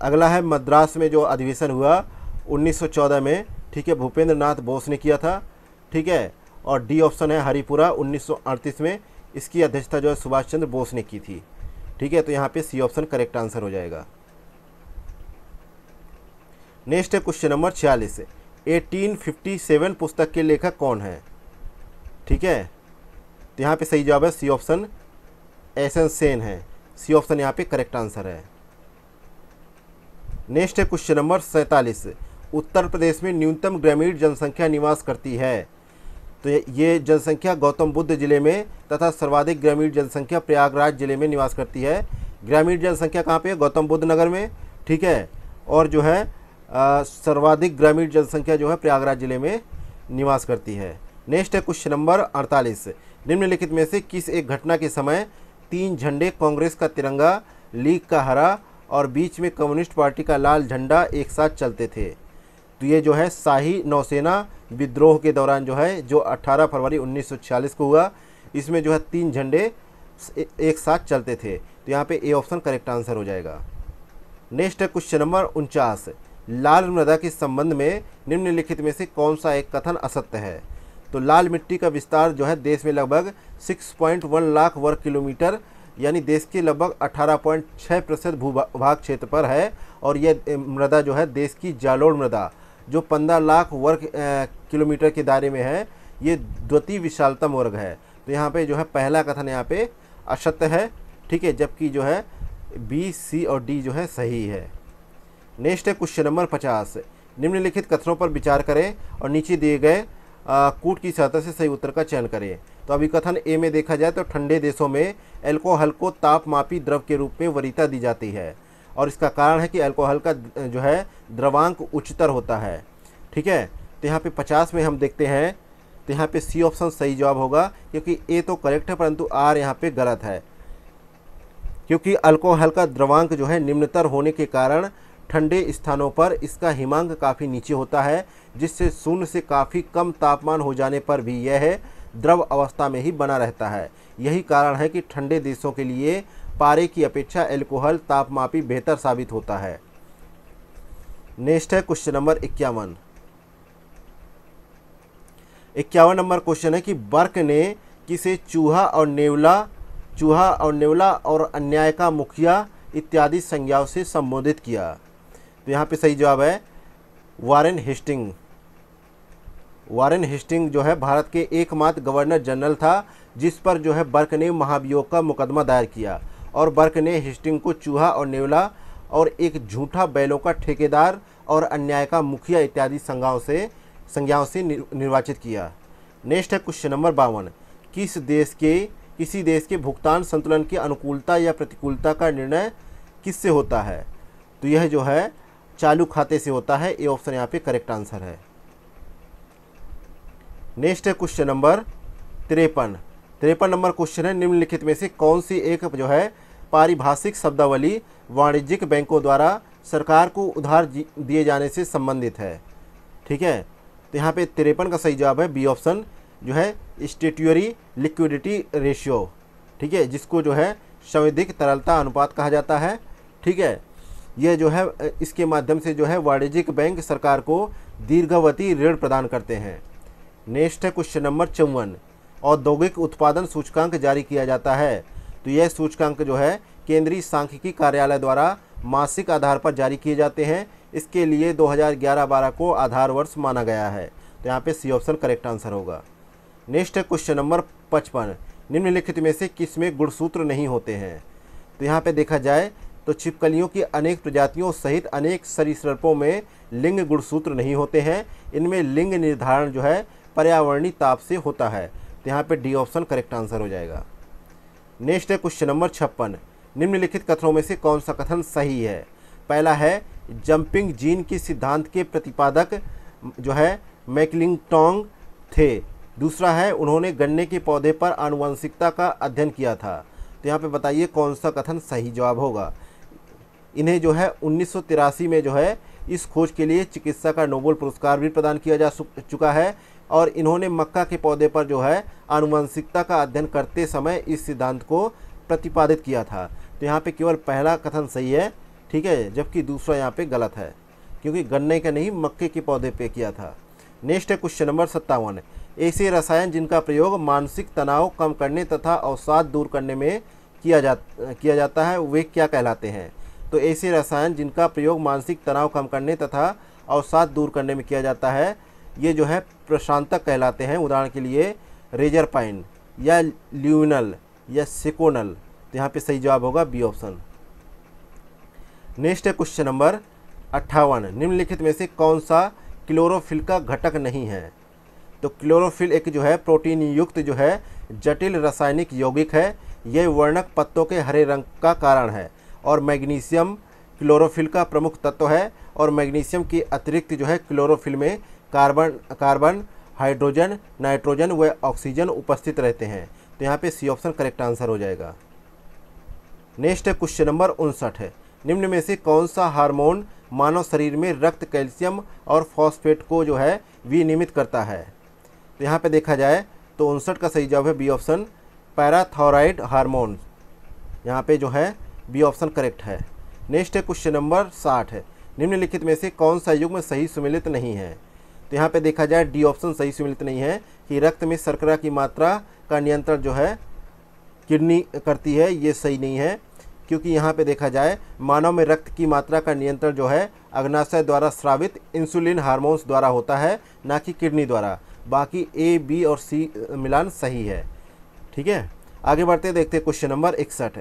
अगला है मद्रास में जो अधिवेशन हुआ 1914 में ठीक है भूपेंद्र नाथ बोस ने किया था ठीक है और डी ऑप्शन है हरिपुरा 1938 में इसकी अध्यक्षता जो है सुभाष चंद्र बोस ने की थी ठीक है तो यहाँ पे सी ऑप्शन करेक्ट आंसर हो जाएगा नेक्स्ट है क्वेश्चन नंबर छियालीस एटीन फिफ्टी सेवन पुस्तक के लेखक कौन है ठीक है तो यहाँ पर सही जवाब है सी ऑप्शन एन सेन है सी ऑप्शन यहाँ पे करेक्ट आंसर है नेक्स्ट है क्वेश्चन नंबर सैंतालीस उत्तर प्रदेश में न्यूनतम ग्रामीण जनसंख्या निवास करती है तो ये जनसंख्या गौतम बुद्ध जिले में तथा सर्वाधिक ग्रामीण जनसंख्या प्रयागराज जिले में निवास करती है ग्रामीण जनसंख्या कहाँ पे है गौतम बुद्ध नगर में ठीक है और जो है आ, सर्वाधिक ग्रामीण जनसंख्या जो है प्रयागराज जिले में निवास करती है नेक्स्ट है क्वेश्चन नंबर अड़तालीस निम्नलिखित में से किस एक घटना के समय तीन झंडे कांग्रेस का तिरंगा लीग का हरा और बीच में कम्युनिस्ट पार्टी का लाल झंडा एक साथ चलते थे तो ये जो है शाही नौसेना विद्रोह के दौरान जो है जो 18 फरवरी 1946 को हुआ इसमें जो है तीन झंडे एक साथ चलते थे तो यहाँ पे ए ऑप्शन करेक्ट आंसर हो जाएगा नेक्स्ट है क्वेश्चन नंबर उनचास लाल मृदा के संबंध में निम्नलिखित में से कौन सा एक कथन असत्य है तो लाल मिट्टी का विस्तार जो है देश में लगभग 6.1 लाख वर्ग किलोमीटर यानी देश के लगभग 18.6 प्रतिशत भूभाग क्षेत्र पर है और यह मृदा जो है देश की जालोड़ मृदा जो पंद्रह लाख वर्ग किलोमीटर के दायरे में है ये द्वितीय विशालतम वर्ग है तो यहाँ पे जो है पहला कथन यहाँ पे असत्य है ठीक है जबकि जो है बी सी और डी जो है सही है नेक्स्ट है क्वेश्चन नंबर पचास निम्नलिखित कथनों पर विचार करें और नीचे दिए गए कूट की सहायता से सही उत्तर का चयन करें तो अभी कथन ए में देखा जाए तो ठंडे देशों में एल्कोहल को तापमापी द्रव के रूप में वरीता दी जाती है और इसका कारण है कि अल्कोहल का जो है द्रवांक उच्चतर होता है ठीक है तो यहाँ पे पचास में हम देखते हैं तो यहाँ पे सी ऑप्शन सही जवाब होगा क्योंकि ए तो करेक्ट है परंतु आर यहाँ पे गलत है क्योंकि अल्कोहल का द्रवांक जो है निम्नतर होने के कारण ठंडे स्थानों पर इसका हिमांक काफ़ी नीचे होता है जिससे शून्य से काफ़ी कम तापमान हो जाने पर भी यह है द्रव अवस्था में ही बना रहता है यही कारण है कि ठंडे देशों के लिए पारे की अपेक्षा एल्कोहल तापमापी बेहतर साबित होता है नेक्स्ट है क्वेश्चन नंबर इक्यावन इक्यावन नंबर क्वेश्चन है कि बर्क ने किसे चूहा और नेवला चूहा और नेवला और अन्याय का मुखिया इत्यादि संज्ञाओं से संबोधित किया तो यहाँ पे सही जवाब है वारेन हिस्टिंग वारेन हेस्टिंग जो है भारत के एकमात्र गवर्नर जनरल था जिस पर जो है बर्क ने महाभियोग का मुकदमा दायर किया और बर्क ने हेस्टिंग को चूहा और नेवला और एक झूठा बैलों का ठेकेदार और अन्याय का मुखिया इत्यादि संज्ञाओं से संज्ञाओं से निर्वाचित किया नेक्स्ट है क्वेश्चन नंबर बावन किस देश के किसी देश के भुगतान संतुलन की अनुकूलता या प्रतिकूलता का निर्णय किससे होता है तो यह जो है चालू खाते से होता है ये ऑप्शन यहाँ पे करेक्ट आंसर है नेक्स्ट है क्वेश्चन नंबर तिरपन तिरपन नंबर क्वेश्चन है निम्नलिखित में से कौन सी एक जो है पारिभाषिक शब्दावली वाणिज्यिक बैंकों द्वारा सरकार को उधार दिए जाने से संबंधित है ठीक है तो यहाँ पे तिरपन का सही जवाब है बी ऑप्शन जो है स्टेट्यूरी लिक्विडिटी रेशियो ठीक है जिसको जो है संविधिक तरलता अनुपात कहा जाता है ठीक है यह जो है इसके माध्यम से जो है वाणिज्यिक बैंक सरकार को दीर्घावधि ऋण प्रदान करते हैं नेक्स्ट है क्वेश्चन नंबर चौवन औद्योगिक उत्पादन सूचकांक जारी किया जाता है तो यह सूचकांक जो है केंद्रीय सांख्यिकी कार्यालय द्वारा मासिक आधार पर जारी किए जाते हैं इसके लिए 2011-12 को आधार वर्ष माना गया है तो यहाँ पे सी ऑप्शन करेक्ट आंसर होगा नेक्स्ट है क्वेश्चन नंबर पचपन निम्नलिखित में से किस में गुणसूत्र नहीं होते हैं तो यहाँ पे देखा जाए तो छिपकलियों की अनेक प्रजातियों सहित अनेक सरीसर्पों में लिंग गुणसूत्र नहीं होते हैं इनमें लिंग निर्धारण जो है पर्यावरणीय ताप से होता है तो यहाँ पर डी ऑप्शन करेक्ट आंसर हो जाएगा नेक्स्ट है क्वेश्चन नंबर छप्पन निम्नलिखित कथनों में से कौन सा कथन सही है पहला है जंपिंग जीन के सिद्धांत के प्रतिपादक जो है मैकलिंग टोंग थे दूसरा है उन्होंने गन्ने के पौधे पर आनुवंशिकता का अध्ययन किया था तो यहाँ पे बताइए कौन सा कथन सही जवाब होगा इन्हें जो है उन्नीस में जो है इस खोज के लिए चिकित्सा का नोबल पुरस्कार भी प्रदान किया जा चुका है और इन्होंने मक्का के पौधे पर जो है आनुवंशिकता का अध्ययन करते समय इस सिद्धांत को प्रतिपादित किया था तो यहाँ पे केवल पहला कथन सही है ठीक है जबकि दूसरा यहाँ पे गलत है क्योंकि गन्ने का नहीं मक्के के पौधे पे किया था नेक्स्ट है क्वेश्चन नंबर सत्तावन ऐसे रसायन जिनका प्रयोग मानसिक तनाव कम करने तथा अवसाद दूर करने में किया जा किया जाता है वे क्या कहलाते हैं तो ऐसे रसायन जिनका प्रयोग मानसिक तनाव कम करने तथा अवसाद दूर करने में किया जाता है ये जो है प्रशांतक कहलाते हैं उदाहरण के लिए रेजर पाइन या ल्यूनल या सिकोनल तो यहाँ पे सही जवाब होगा बी ऑप्शन नेक्स्ट है क्वेश्चन नंबर अट्ठावन निम्नलिखित में से कौन सा क्लोरोफिल का घटक नहीं है तो क्लोरोफिल एक जो है प्रोटीन युक्त जो है जटिल रासायनिक यौगिक है यह वर्णक पत्तों के हरे रंग का कारण है और मैग्नीशियम क्लोरोफिल का प्रमुख तत्व है और मैग्नीशियम के अतिरिक्त जो है क्लोरोफिल में कार्बन कार्बन हाइड्रोजन नाइट्रोजन व ऑक्सीजन उपस्थित रहते हैं तो यहाँ पे सी ऑप्शन करेक्ट आंसर हो जाएगा नेक्स्ट है क्वेश्चन नंबर उनसठ है निम्न में से कौन सा हार्मोन मानव शरीर में रक्त कैल्शियम और फॉस्फेट को जो है विनियमित करता है तो यहाँ पे देखा जाए तो उनसठ का सही जवाब है बी ऑप्शन पैराथोराइड हारमोन यहाँ पर जो है बी ऑप्शन करेक्ट है नेक्स्ट है क्वेश्चन नंबर साठ है निम्नलिखित में से कौन सा युग्म सही सुमिलित नहीं है तो यहाँ पे देखा जाए डी ऑप्शन सही से नहीं है कि रक्त में शर्करा की मात्रा का नियंत्रण जो है किडनी करती है ये सही नहीं है क्योंकि यहाँ पे देखा जाए मानव में रक्त की मात्रा का नियंत्रण जो है अग्नाशय द्वारा स्रावित इंसुलिन हार्मोन्स द्वारा होता है ना कि किडनी द्वारा बाकी ए बी और सी मिलान सही है ठीक है आगे बढ़ते देखते क्वेश्चन नंबर इकसठ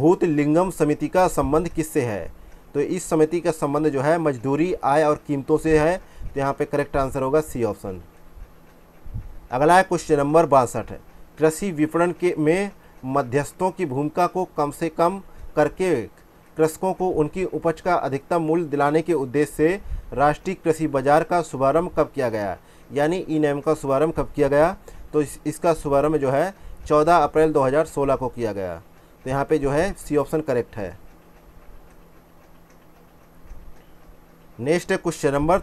भूत लिंगम समिति का संबंध किससे है तो इस समिति का संबंध जो है मजदूरी आय और कीमतों से है तो यहाँ पे करेक्ट आंसर होगा सी ऑप्शन अगला है क्वेश्चन नंबर बासठ कृषि विपणन के में मध्यस्थों की भूमिका को कम से कम करके कृषकों को उनकी उपज का अधिकतम मूल्य दिलाने के उद्देश्य से राष्ट्रीय कृषि बाजार का शुभारंभ कब किया गया यानी ई e नैम का शुभारंभ कब किया गया तो इस, इसका शुभारंभ जो है 14 अप्रैल 2016 को किया गया तो यहाँ पे जो है सी ऑप्शन करेक्ट है नेक्स्ट है क्वेश्चन नंबर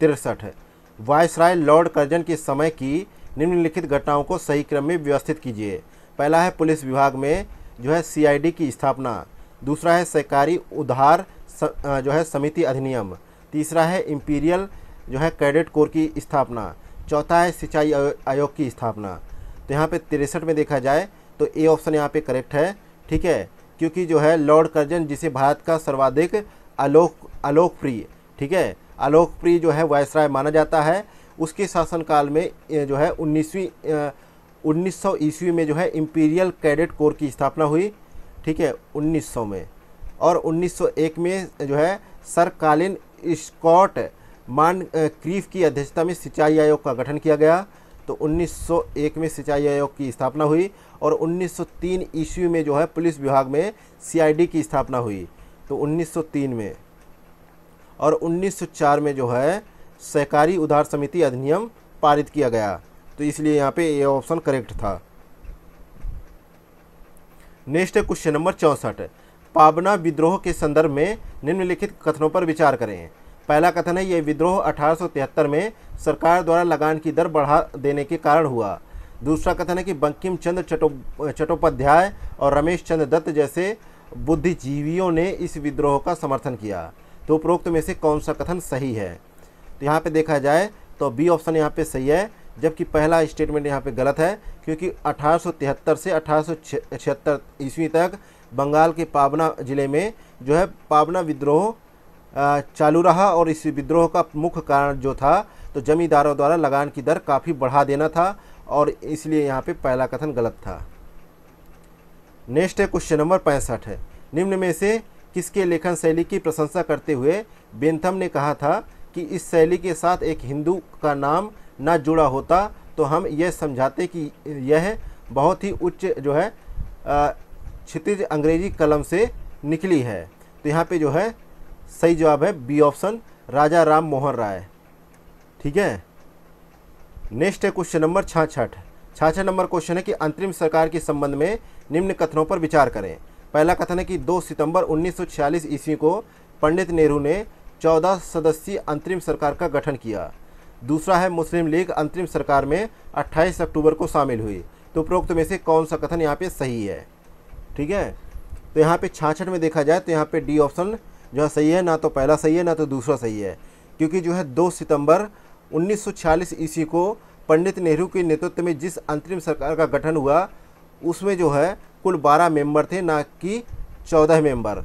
तिरसठ है वायसराय लॉर्ड कर्जन के समय की निम्नलिखित घटनाओं को सही क्रम में व्यवस्थित कीजिए पहला है पुलिस विभाग में जो है सीआईडी की स्थापना दूसरा है सहकारी उधार स, जो है समिति अधिनियम तीसरा है इम्पीरियल जो है कैडेट कोर की स्थापना चौथा है सिंचाई आयोग की स्थापना तो यहाँ पे तिरसठ में देखा जाए तो ए ऑप्शन यहाँ पे करेक्ट है ठीक है क्योंकि जो है लॉर्ड कर्जन जिसे भारत का सर्वाधिक अलोक अलोकप्रिय ठीक है आलोकप्रिय जो है वायसराय माना जाता है उसके शासनकाल में जो है उन्नीसवीं उन्नीस सौ ईस्वी में जो है इम्पीरियल कैडेट कोर की स्थापना हुई ठीक है 1900 में और 1901 में जो है सर कालिन स्कॉट मान क्रीफ की अध्यक्षता में सिंचाई आयोग का गठन किया गया तो 1901 में सिंचाई आयोग की स्थापना हुई और 1903 ईस्वी में जो है पुलिस विभाग में सीआईडी की स्थापना हुई तो 1903 में और 1904 में जो है सहकारी उधार समिति अधिनियम पारित किया गया तो इसलिए यहाँ पे ये ऑप्शन करेक्ट था नेक्स्ट है क्वेश्चन नंबर चौंसठ पाबना विद्रोह के संदर्भ में निम्नलिखित कथनों पर विचार करें पहला कथन है यह विद्रोह अठारह में सरकार द्वारा लगान की दर बढ़ा देने के कारण हुआ दूसरा कथन है कि बंकिम चंद्र चटो चट्टोपाध्याय और रमेश चंद्र दत्त जैसे बुद्धिजीवियों ने इस विद्रोह का समर्थन किया तो उपरोक्त में से कौन सा कथन सही है तो यहाँ पे देखा जाए तो बी ऑप्शन यहाँ पे सही है जबकि पहला स्टेटमेंट यहाँ पे गलत है क्योंकि 1873 से अठारह ईस्वी तक बंगाल के पावना ज़िले में जो है पावना विद्रोह चालू रहा और इस विद्रोह का मुख्य कारण जो था तो जमींदारों द्वारा लगान की दर काफ़ी बढ़ा देना था और इसलिए यहाँ पे पहला कथन गलत था नेक्स्ट है क्वेश्चन नंबर पैंसठ है निम्न में से किसके लेखन शैली की प्रशंसा करते हुए बेंथम ने कहा था कि इस शैली के साथ एक हिंदू का नाम ना जुड़ा होता तो हम यह समझाते कि यह बहुत ही उच्च जो है क्षितिज अंग्रेजी कलम से निकली है तो यहाँ पे जो है सही जवाब है बी ऑप्शन राजा राम मोहन राय ठीक है नेक्स्ट है क्वेश्चन नंबर छाछठ छाछठ नंबर क्वेश्चन है कि अंतरिम सरकार के संबंध में निम्न कथनों पर विचार करें पहला कथन है कि 2 सितंबर 1946 ईस्वी को पंडित नेहरू ने 14 सदस्यीय अंतरिम सरकार का गठन किया दूसरा है मुस्लिम लीग अंतरिम सरकार में 28 अक्टूबर को शामिल हुई तो उपरोक्त में से कौन सा कथन यहाँ पे सही है ठीक है तो यहाँ पे छाछठ में देखा जाए तो यहाँ पे डी ऑप्शन जो है सही है ना तो पहला सही है ना तो दूसरा सही है क्योंकि जो है दो सितंबर उन्नीस ईस्वी को पंडित नेहरू के नेतृत्व में जिस अंतरिम सरकार का गठन हुआ उसमें जो है कुल बारह मेंबर थे ना कि चौदह मेंबर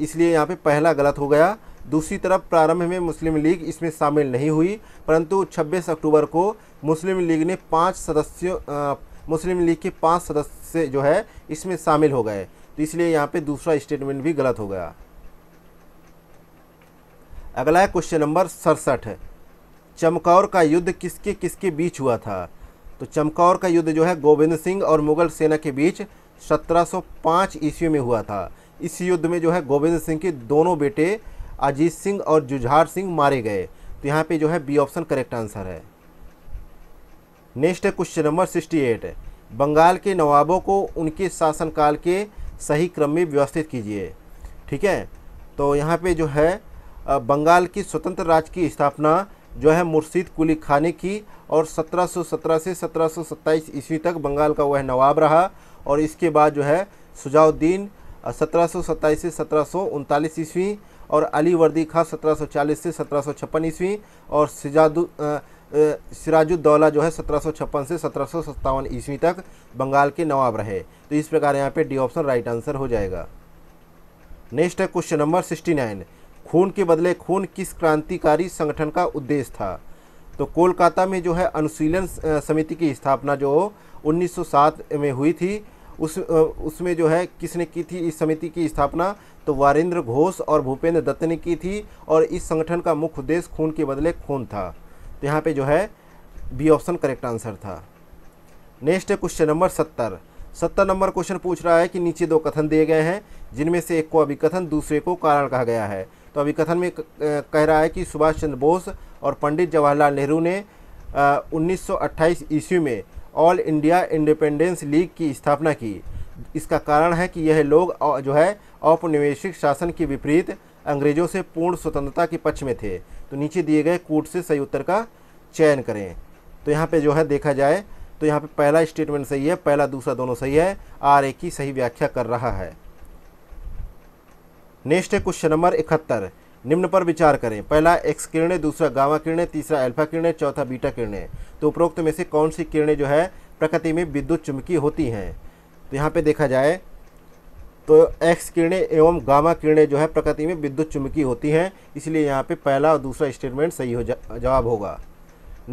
इसलिए यहाँ पे पहला गलत हो गया दूसरी तरफ प्रारंभ में मुस्लिम लीग इसमें शामिल नहीं हुई परंतु 26 अक्टूबर को मुस्लिम लीग ने पांच सदस्यों मुस्लिम लीग के पांच सदस्य जो है इसमें शामिल हो गए तो इसलिए यहाँ पे दूसरा स्टेटमेंट भी गलत हो गया अगला है क्वेश्चन नंबर सड़सठ चमकौर का युद्ध किसके किसके बीच हुआ था तो चमकौर का युद्ध जो है गोविंद सिंह और मुगल सेना के बीच 1705 ईस्वी में हुआ था इस युद्ध में जो है गोविंद सिंह के दोनों बेटे अजीत सिंह और जुझार सिंह मारे गए तो यहाँ पे जो है बी ऑप्शन करेक्ट आंसर है नेक्स्ट है क्वेश्चन नंबर 68 बंगाल के नवाबों को उनके शासनकाल के सही क्रम में व्यवस्थित कीजिए ठीक है तो यहाँ पे जो है बंगाल की स्वतंत्र राज्य की स्थापना जो है मुर्शीद कुली खाने की और 1717 से 1727 ईस्वी तक बंगाल का वह नवाब रहा और इसके बाद जो है सुजाउद्दीन सत्रह से सत्रह ईस्वी और अली वर्दी खां सत्रह से सत्रह ईस्वी और सिजादु सिराजुद्दौला जो है सत्रह से सत्रह ईस्वी तक बंगाल के नवाब रहे तो इस प्रकार यहाँ पे डी ऑप्शन राइट आंसर हो जाएगा नेक्स्ट है क्वेश्चन नंबर 69 खून के बदले खून किस क्रांतिकारी संगठन का उद्देश्य था तो कोलकाता में जो है अनुशीलन समिति की स्थापना जो 1907 में हुई थी उस उसमें जो है किसने की थी इस समिति की स्थापना तो वारेंद्र घोष और भूपेंद्र दत्त ने की थी और इस संगठन का मुख्य उद्देश्य खून के बदले खून था तो यहाँ पे जो है बी ऑप्शन करेक्ट आंसर था नेक्स्ट है क्वेश्चन नंबर सत्तर सत्तर नंबर क्वेश्चन पूछ रहा है कि नीचे दो कथन दिए गए हैं जिनमें से एक को अभिकथन दूसरे को कारण कहा गया है तो अभिकथन में कह रहा है कि सुभाष चंद्र बोस और पंडित जवाहरलाल नेहरू ने उन्नीस सौ ईस्वी में ऑल इंडिया इंडिपेंडेंस लीग की स्थापना की इसका कारण है कि यह लोग जो है औपनिवेशिक शासन के विपरीत अंग्रेजों से पूर्ण स्वतंत्रता के पक्ष में थे तो नीचे दिए गए कूट से सही उत्तर का चयन करें तो यहाँ पे जो है देखा जाए तो यहाँ पे पहला स्टेटमेंट सही है पहला दूसरा दोनों सही है आर ए की सही व्याख्या कर रहा है नेक्स्ट है क्वेश्चन नंबर इकहत्तर निम्न पर विचार करें पहला एक्स किरणें दूसरा गामा किरणें तीसरा अल्फा किरणें चौथा बीटा किरणें तो उपरोक्त में से कौन सी किरणें जो है प्रकृति में विद्युत चुंबकीय होती हैं तो यहाँ पे देखा जाए तो एक्स किरणें एवं गामा किरणें जो है प्रकृति में विद्युत चुमकी होती हैं इसलिए यहाँ पर पहला और दूसरा स्टेटमेंट सही हो जवाब होगा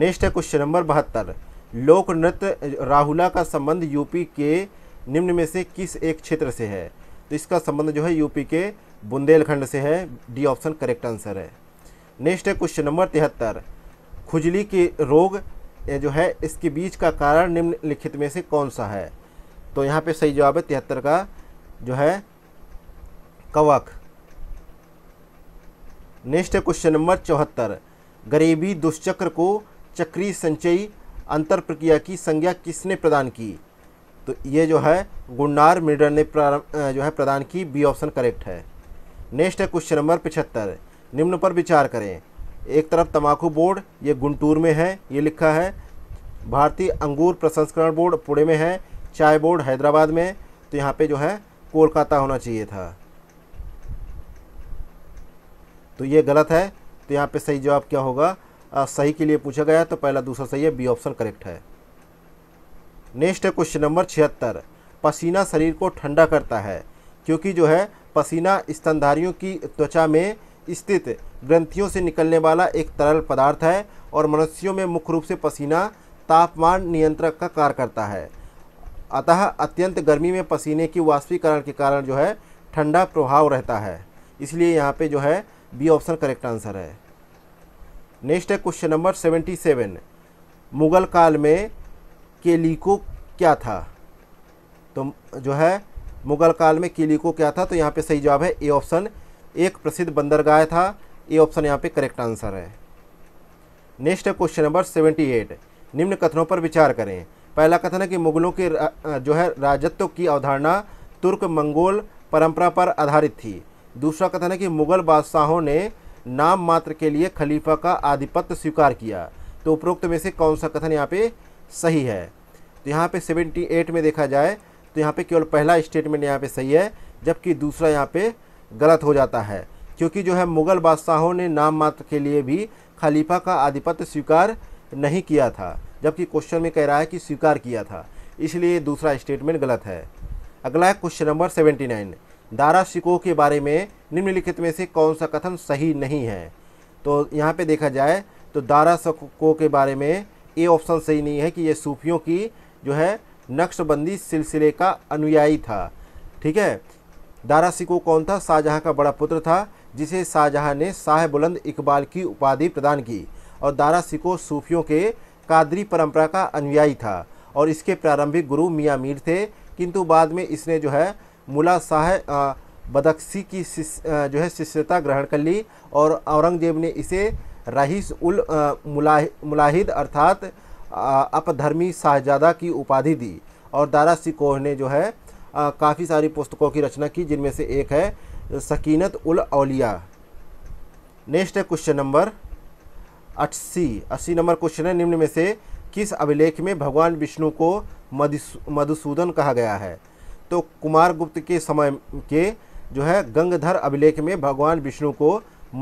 नेक्स्ट है क्वेश्चन नंबर बहत्तर लोक नृत्य राहुला का संबंध यूपी के निम्न में से किस एक क्षेत्र से है तो इसका संबंध जो है यूपी के बुंदेलखंड से है डी ऑप्शन करेक्ट आंसर है नेक्स्ट है क्वेश्चन नंबर तिहत्तर खुजली के रोग जो है इसके बीच का कारण निम्नलिखित में से कौन सा है तो यहाँ पे सही जवाब है तिहत्तर का जो है कवक नेक्स्ट है क्वेश्चन नंबर चौहत्तर गरीबी दुष्चक्र को चक्री संचयी अंतर प्रक्रिया की संज्ञा किसने प्रदान की तो ये जो है गुंडार मिडर ने जो है प्रदान की बी ऑप्शन करेक्ट है नेक्स्ट है क्वेश्चन नंबर पिछहत्तर निम्न पर विचार करें एक तरफ तंबाकू बोर्ड ये गुंटूर में है ये लिखा है भारतीय अंगूर प्रसंस्करण बोर्ड पुणे में है चाय बोर्ड हैदराबाद में तो यहाँ पे जो है कोलकाता होना चाहिए था तो ये गलत है तो यहाँ पे सही जवाब क्या होगा आ, सही के लिए पूछा गया तो पहला दूसरा सही है बी ऑप्शन करेक्ट है नेक्स्ट है क्वेश्चन नंबर छिहत्तर पसीना शरीर को ठंडा करता है क्योंकि जो है पसीना स्तनधारियों की त्वचा में स्थित ग्रंथियों से निकलने वाला एक तरल पदार्थ है और मनुष्यों में मुख्य रूप से पसीना तापमान नियंत्रक का कार्य करता है अतः अत्यंत गर्मी में पसीने की वाष्पीकरण के कारण जो है ठंडा प्रभाव रहता है इसलिए यहाँ पे जो है बी ऑप्शन करेक्ट आंसर है नेक्स्ट है question number seventy seven Mughal काल में केलिको क्या था तो जो है मुगल काल में किली को क्या था तो यहाँ पे सही जवाब है ए ऑप्शन एक प्रसिद्ध बंदरगाह था ए ऑप्शन यहाँ पे करेक्ट आंसर है नेक्स्ट है क्वेश्चन नंबर सेवेंटी एट निम्न कथनों पर विचार करें पहला कथन है कि मुगलों के जो है राजत्व की अवधारणा तुर्क मंगोल परंपरा पर आधारित थी दूसरा कथन है कि मुगल बादशाहों ने नाम मात्र के लिए खलीफा का आधिपत्य स्वीकार किया तो उपरोक्त में से कौन सा कथन यहाँ पे सही है तो यहाँ पे सेवेंटी एट में देखा जाए तो यहाँ पे केवल पहला स्टेटमेंट यहाँ पे सही है जबकि दूसरा यहाँ पे गलत हो जाता है क्योंकि जो है मुग़ल बादशाहों ने नाम मात्र के लिए भी खलीफा का आधिपत्य स्वीकार नहीं किया था जबकि क्वेश्चन में कह रहा है कि स्वीकार किया था इसलिए दूसरा स्टेटमेंट गलत है अगला है question number seventy nine Dara Shikoh के बारे में निम्नलिखित में से कौन सा कथन सही नहीं है तो यहाँ पे देखा जाए तो दारा शको के बारे में ये ऑप्शन सही नहीं है कि ये सूफियों की जो है नक्शबंदी सिलसिले का अनुयायी था ठीक है दारा सिको कौन था शाहजहाँ का बड़ा पुत्र था जिसे शाहजहाँ ने शाह बुलंद इकबाल की उपाधि प्रदान की और दारा सिको सूफियों के कादरी परंपरा का अनुयायी था और इसके प्रारंभिक गुरु मियाँ मीर थे किंतु बाद में इसने जो है मुला शाह बदक्सी की जो है शिष्यता ग्रहण कर ली और औरंगजेब ने इसे रहीस उल मुलाहिद अर्थात अपधर्मी शाहजादा की उपाधि दी और दारा सिकोह ने जो है काफ़ी सारी पुस्तकों की रचना की जिनमें से एक है सकीनत उल अलिया नेक्स्ट है क्वेश्चन नंबर अस्सी अस्सी नंबर क्वेश्चन है निम्न में से किस अभिलेख में भगवान विष्णु को मधुसूदन कहा गया है तो कुमार गुप्त के समय के जो है गंगधर अभिलेख में भगवान विष्णु को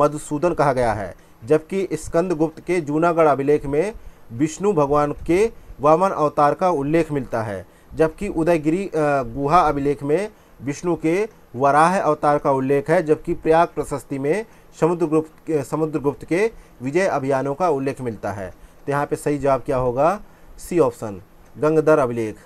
मधुसूदन कहा गया है जबकि स्कंद गुप्त के जूनागढ़ अभिलेख में विष्णु भगवान के वामन अवतार का उल्लेख मिलता है जबकि उदयगिरी गुहा अभिलेख में विष्णु के वराह अवतार का उल्लेख है जबकि प्रयाग प्रशस्ति में समुद्रगुप्त समुद्रगुप्त के विजय अभियानों का उल्लेख मिलता है तो यहाँ पे सही जवाब क्या होगा सी ऑप्शन गंगधर अभिलेख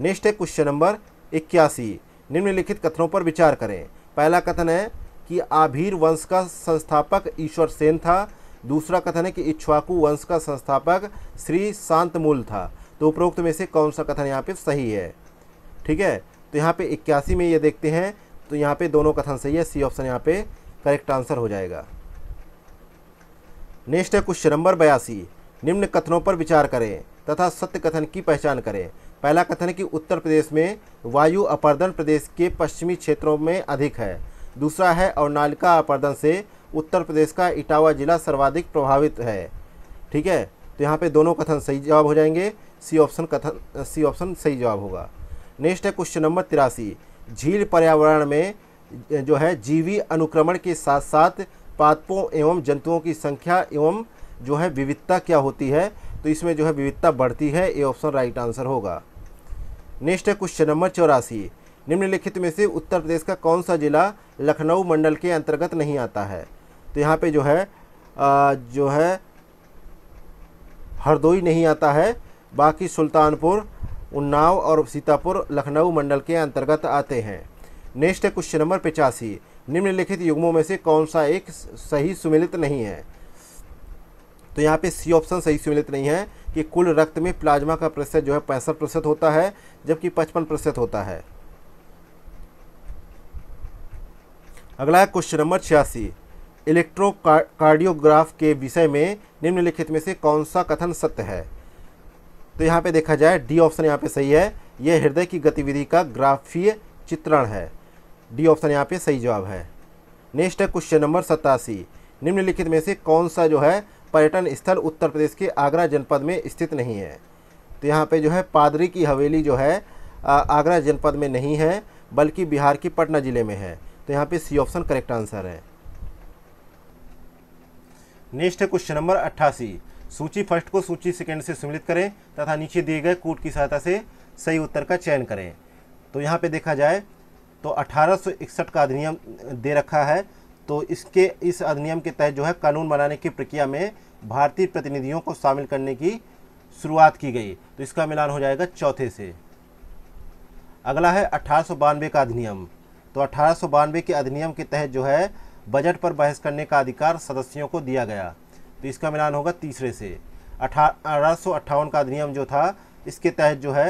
नेक्स्ट है क्वेश्चन नंबर इक्यासी निम्नलिखित कथनों पर विचार करें पहला कथन है कि आभीर वंश का संस्थापक ईश्वर सेन था दूसरा कथन है कि इच्छुआकू वंश का संस्थापक श्री शांतमूल था तो उपरोक्त में से कौन सा कथन यहाँ पे सही है ठीक है तो यहाँ पे इक्यासी में ये देखते हैं तो यहाँ पे दोनों कथन सही है सी ऑप्शन यहाँ पे करेक्ट आंसर हो जाएगा नेक्स्ट है क्वेश्चन नंबर बयासी निम्न कथनों पर विचार करें तथा सत्य कथन की पहचान करें पहला कथन है कि उत्तर प्रदेश में वायु अपर्दन प्रदेश के पश्चिमी क्षेत्रों में अधिक है दूसरा है और नालिका अपर्दन से उत्तर प्रदेश का इटावा जिला सर्वाधिक प्रभावित है ठीक है तो यहाँ पे दोनों कथन सही जवाब हो जाएंगे सी ऑप्शन कथन सी ऑप्शन सही जवाब होगा नेक्स्ट है क्वेश्चन नंबर तिरासी झील पर्यावरण में जो है जीवी अनुक्रमण के साथ साथ पादपों एवं जंतुओं की संख्या एवं जो है विविधता क्या होती है तो इसमें जो है विविधता बढ़ती है ये ऑप्शन राइट आंसर होगा नेक्स्ट है क्वेश्चन नंबर चौरासी निम्नलिखित में से उत्तर प्रदेश का कौन सा जिला लखनऊ मंडल के अंतर्गत नहीं आता है तो यहाँ पे जो है आ, जो है हरदोई नहीं आता है बाकी सुल्तानपुर उन्नाव और सीतापुर लखनऊ मंडल के अंतर्गत आते हैं नेक्स्ट है क्वेश्चन नंबर पिचासी निम्नलिखित युग्मों में से कौन सा एक सही सुमिलित नहीं है तो यहाँ पे सी ऑप्शन सही सुमिलित नहीं है कि कुल रक्त में प्लाज्मा का प्रतिशत जो है पैंसठ प्रतिशत होता है जबकि पचपन प्रतिशत होता है अगला है क्वेश्चन नंबर छियासी इलेक्ट्रोकार्डियोग्राफ के विषय में निम्नलिखित में से कौन सा कथन सत्य है तो यहाँ पे देखा जाए डी ऑप्शन यहाँ पे सही है यह हृदय की गतिविधि का ग्राफीय चित्रण है डी ऑप्शन यहाँ पे सही जवाब है नेक्स्ट है क्वेश्चन नंबर सतासी निम्नलिखित में से कौन सा जो है पर्यटन स्थल उत्तर प्रदेश के आगरा जनपद में स्थित नहीं है तो यहाँ पे जो है पादरी की हवेली जो है आगरा जनपद में नहीं है बल्कि बिहार की पटना ज़िले में है तो यहाँ पे सी ऑप्शन करेक्ट आंसर है नेक्स्ट है क्वेश्चन नंबर अट्ठासी सूची फर्स्ट को सूची सेकेंड से सम्मिलित करें तथा नीचे दिए गए कोड की सहायता से सही उत्तर का चयन करें तो यहाँ पे देखा जाए तो 1861 का अधिनियम दे रखा है तो इसके इस अधिनियम के तहत जो है कानून बनाने की प्रक्रिया में भारतीय प्रतिनिधियों को शामिल करने की शुरुआत की गई तो इसका मिलान हो जाएगा चौथे से अगला है अठारह का अधिनियम तो अठारह के अधिनियम के तहत जो है बजट पर बहस करने का अधिकार सदस्यों को दिया गया तो इसका मिलान होगा तीसरे से अठारह का अधिनियम जो था इसके तहत जो है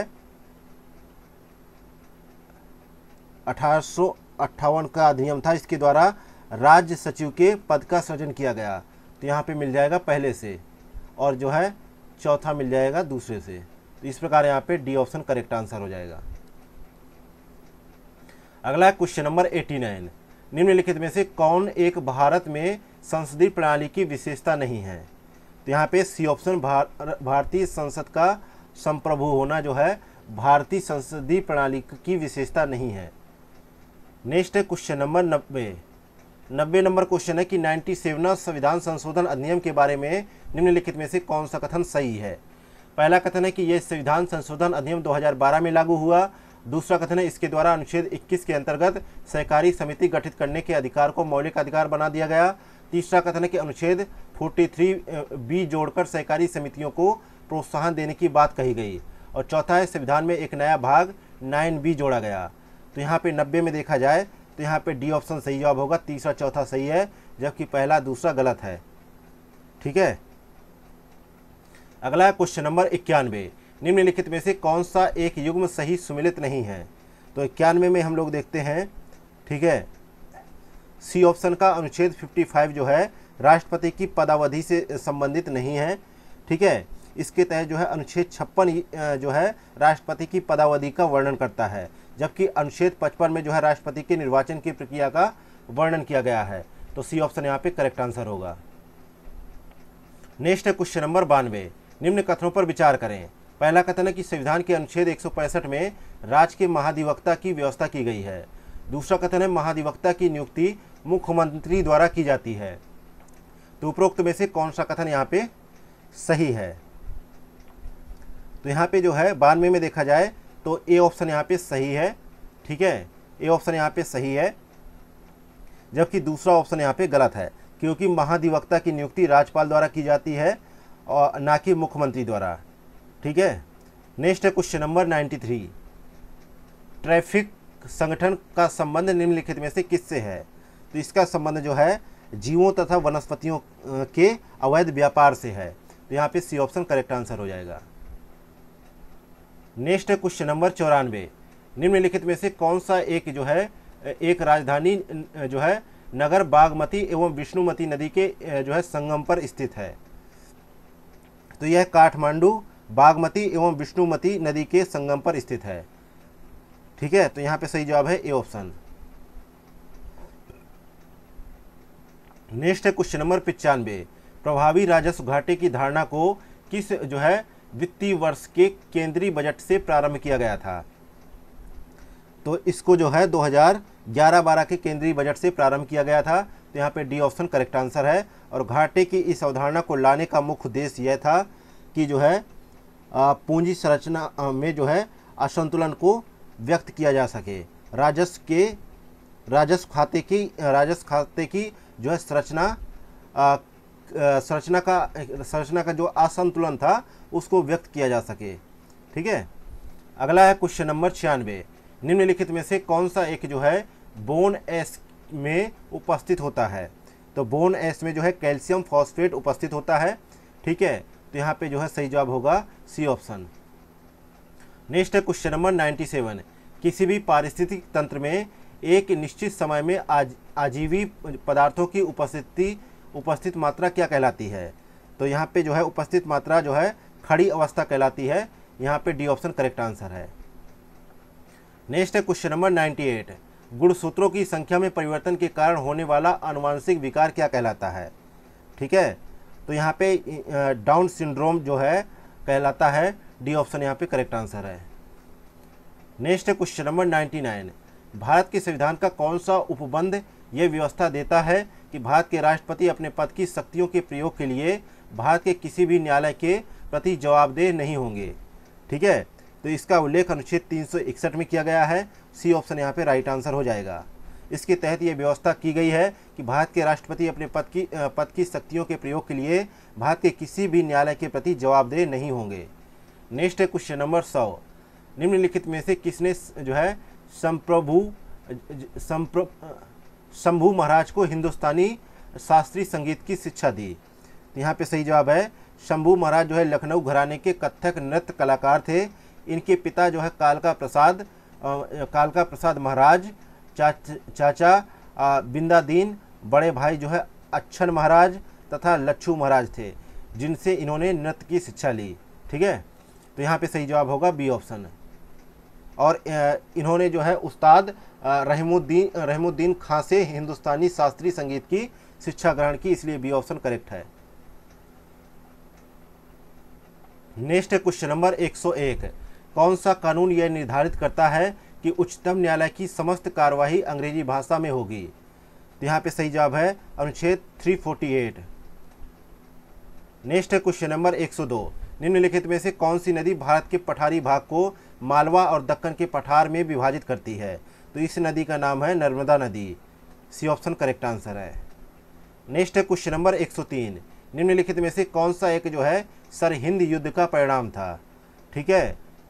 अठारह का अधिनियम था इसके द्वारा राज्य सचिव के पद का सृजन किया गया तो यहाँ पे मिल जाएगा पहले से और जो है चौथा मिल जाएगा दूसरे से तो इस प्रकार यहाँ पे डी ऑप्शन करेक्ट आंसर हो जाएगा अगला क्वेश्चन नंबर एटी नाइन निम्नलिखित में से कौन एक भारत में संसदीय प्रणाली की विशेषता नहीं है तो यहाँ पे सी ऑप्शन भार, भारतीय संसद का संप्रभु होना जो है भारतीय संसदीय प्रणाली की विशेषता नहीं है नेक्स्ट है क्वेश्चन नंबर नब्बे नब्बे नंबर क्वेश्चन है कि नाइन्टी सेवना संविधान संशोधन अधिनियम के बारे में निम्नलिखित में से कौन सा कथन सही है पहला कथन है कि यह संविधान संशोधन अधिनियम 2012 में लागू हुआ दूसरा कथन है इसके द्वारा अनुच्छेद 21 के अंतर्गत सहकारी समिति गठित करने के अधिकार को मौलिक अधिकार बना दिया गया तीसरा कथन है कि अनुच्छेद 43 बी जोड़कर सहकारी समितियों को प्रोत्साहन देने की बात कही गई और चौथा है संविधान में एक नया भाग नाइन बी जोड़ा गया तो यहाँ पे नब्बे में देखा जाए तो यहाँ पे डी ऑप्शन सही जवाब होगा तीसरा चौथा सही है जबकि पहला दूसरा गलत है ठीक है अगला है क्वेश्चन नंबर इक्यानवे निम्नलिखित में से कौन सा एक युग्म सही सुमिलित नहीं है तो इक्यानवे में हम लोग देखते हैं ठीक है सी ऑप्शन का अनुच्छेद 55 जो है राष्ट्रपति की पदावधि से संबंधित नहीं है ठीक है इसके तहत जो है अनुच्छेद छप्पन जो है राष्ट्रपति की पदावधि का वर्णन करता है जबकि अनुच्छेद पचपन में जो है राष्ट्रपति के निर्वाचन की प्रक्रिया का वर्णन किया गया है तो सी ऑप्शन यहाँ पे करेक्ट आंसर होगा नेक्स्ट है क्वेश्चन नंबर बानवे निम्न कथनों पर विचार करें पहला कथन है कि संविधान के अनुच्छेद एक में राज्य के महाधिवक्ता की व्यवस्था की गई है दूसरा कथन है महाधिवक्ता की नियुक्ति मुख्यमंत्री द्वारा की जाती है तो उपरोक्त में से कौन सा कथन यहाँ पे सही है तो यहाँ पे जो है बानवे में देखा जाए तो ए ऑप्शन यहाँ पे सही है ठीक है ए ऑप्शन यहाँ पे सही है जबकि दूसरा ऑप्शन यहाँ पे गलत है क्योंकि महाधिवक्ता की नियुक्ति राज्यपाल द्वारा की जाती है और ना कि मुख्यमंत्री द्वारा ठीक है नेक्स्ट है question number ninety three traffic संगठन का संबंध निम्नलिखित में से किससे है तो इसका संबंध जो है जीवों तथा वनस्पतियों के अवैध व्यापार से है तो यहाँ पे सी ऑप्शन करेक्ट आंसर हो जाएगा नेक्स्ट है क्वेश्चन नंबर चौरानवे निम्नलिखित में से कौन सा एक जो है एक राजधानी जो है नगर बागमती एवं विष्णुमती नदी के जो है संगम पर स्थित है तो यह काठमांडू बागमती एवं विष्णुमती नदी के संगम पर स्थित है ठीक है तो यहाँ पे सही जवाब है ए ऑप्शन नेक्स्ट है क्वेश्चन नंबर पिचानवे प्रभावी राजस्व घाटे की धारणा को किस जो है वित्तीय वर्ष के केंद्रीय बजट से प्रारंभ किया गया था तो इसको जो है 2011-12 के केंद्रीय बजट से प्रारंभ किया गया था तो यहाँ पे डी ऑप्शन करेक्ट आंसर है और घाटे की इस अवधारणा को लाने का मुख्य उद्देश्य यह था कि जो है पूंजी संरचना में जो है असंतुलन को व्यक्त किया जा सके राजस्व के राजस्व खाते की राजस्व खाते की जो है संरचना संरचना का संरचना का जो असंतुलन था उसको व्यक्त किया जा सके ठीक है अगला है क्वेश्चन नंबर छियानवे निम्नलिखित में से कौन सा एक जो है बोन एस में उपस्थित होता है तो बोन एस में जो है कैल्शियम फॉस्फेट उपस्थित होता है ठीक है तो यहाँ पे जो है सही जवाब होगा सी ऑप्शन नेक्स्ट है क्वेश्चन नंबर नाइन्टी सेवन किसी भी पारिस्थितिक तंत्र में एक निश्चित समय में आज आजीवी पदार्थों की उपस्थिति उपस्थित मात्रा क्या कहलाती है तो यहाँ पे जो है उपस्थित मात्रा जो है खड़ी अवस्था कहलाती है यहाँ पे डी ऑप्शन करेक्ट आंसर है नेक्स्ट है क्वेश्चन नंबर नाइन्टी एट गुणसूत्रों की संख्या में परिवर्तन के कारण होने वाला अनुवांशिक विकार क्या कहलाता है ठीक है तो यहाँ पे डाउन सिंड्रोम जो है कहलाता है डी ऑप्शन यहाँ पे करेक्ट आंसर है नेक्स्ट क्वेश्चन नंबर 99 भारत के संविधान का कौन सा उपबंध यह व्यवस्था देता है कि भारत के राष्ट्रपति अपने पद की शक्तियों के प्रयोग के लिए भारत के किसी भी न्यायालय के प्रति जवाबदेह नहीं होंगे ठीक है तो इसका उल्लेख अनुच्छेद तीन में किया गया है सी ऑप्शन यहाँ पे राइट आंसर हो जाएगा इसके तहत ये व्यवस्था की गई है कि भारत के राष्ट्रपति अपने पद की पद की शक्तियों के प्रयोग के लिए भारत के किसी भी न्यायालय के प्रति जवाबदेह नहीं होंगे नेक्स्ट है क्वेश्चन नंबर सौ निम्नलिखित में से किसने जो है संप्रभु संप्र शंभू महाराज को हिंदुस्तानी शास्त्रीय संगीत की शिक्षा दी तो यहाँ पे सही जवाब है शंभू महाराज जो है लखनऊ घराने के कथक नृत्य कलाकार थे इनके पिता जो है कालका प्रसाद कालका प्रसाद महाराज चा, चाचा बिंदा दीन बड़े भाई जो है अच्छन महाराज तथा लच्छू महाराज थे जिनसे इन्होंने नृत्य की शिक्षा ली ठीक है तो यहाँ पे सही जवाब होगा बी ऑप्शन और इन्होंने जो है उस्ताद रहमुद्दीन रहमुद्दीन खां से हिंदुस्तानी शास्त्रीय संगीत की शिक्षा ग्रहण की इसलिए बी ऑप्शन करेक्ट है नेक्स्ट क्वेश्चन नंबर 101 कौन सा कानून यह निर्धारित करता है कि उच्चतम न्यायालय की समस्त कार्यवाही अंग्रेजी भाषा में होगी तो यहाँ पे सही जवाब है अनुच्छेद 348 नेक्स्ट है क्वेश्चन नंबर 102 निम्नलिखित में से कौन सी नदी भारत के पठारी भाग को मालवा और दक्कन के पठार में विभाजित करती है तो इस नदी का नाम है नर्मदा नदी सी ऑप्शन करेक्ट आंसर है नेक्स्ट है क्वेश्चन नंबर 103 निम्नलिखित में से कौन सा एक जो है सर हिंद युद्ध का परिणाम था ठीक है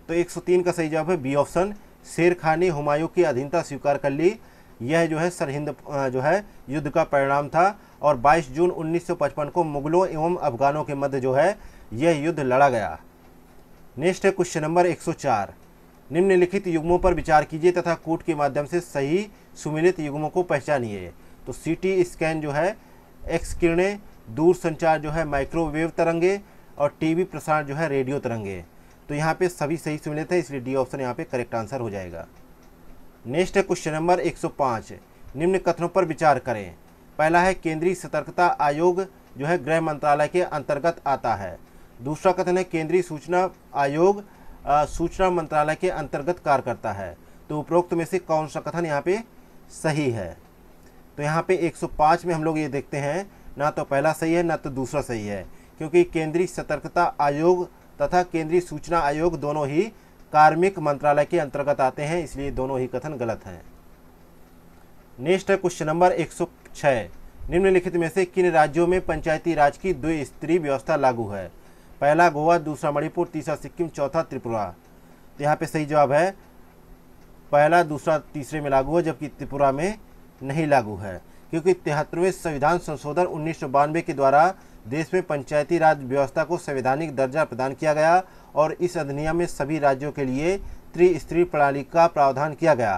तो 103 का सही जवाब है बी ऑप्शन शेर खान ने हुमायूं की अधीनता स्वीकार कर ली यह जो है सरहिंद जो है युद्ध का परिणाम था और 22 जून 1955 को मुगलों एवं अफगानों के मध्य जो है यह युद्ध लड़ा गया नेक्स्ट है क्वेश्चन नंबर 104 निम्नलिखित युग्मों पर विचार कीजिए तथा कूट के माध्यम से सही सुमिलित युग्मों को पहचानिए तो सीटी स्कैन जो है एक्स किरणें दूर संचार जो है माइक्रोवेव तरंगे और टीवी प्रसारण जो है रेडियो तरंगे तो यहाँ पे सभी सही से मिले थे इसलिए डी ऑप्शन यहाँ पे करेक्ट आंसर हो जाएगा नेक्स्ट है क्वेश्चन नंबर 105 निम्न कथनों पर विचार करें पहला है केंद्रीय सतर्कता आयोग जो है गृह मंत्रालय के अंतर्गत आता है दूसरा कथन है केंद्रीय सूचना आयोग आ, सूचना मंत्रालय के अंतर्गत कार्य करता है तो उपरोक्त में से कौन सा कथन यहाँ पे सही है तो यहाँ पे 105 में हम लोग ये देखते हैं ना तो पहला सही है ना तो दूसरा सही है क्योंकि केंद्रीय सतर्कता आयोग तथा केंद्रीय सूचना आयोग दोनों ही कार्मिक मंत्रालय के अंतर्गत आते हैं इसलिए दोनों ही कथन गलत हैं नेक्स्ट है क्वेश्चन नंबर 106 निम्नलिखित में से किन राज्यों में पंचायती राज की दो स्त्री व्यवस्था लागू है पहला गोवा दूसरा मणिपुर तीसरा सिक्किम चौथा त्रिपुरा तो यहाँ पे सही जवाब है पहला दूसरा तीसरे में लागू है जबकि त्रिपुरा में नहीं लागू है क्योंकि तिहत्तरवें संविधान संशोधन उन्नीस के द्वारा देश में पंचायती राज व्यवस्था को संवैधानिक दर्जा प्रदान किया गया और इस अधिनियम में सभी राज्यों के लिए त्रिस्तरीय प्रणाली का प्रावधान किया गया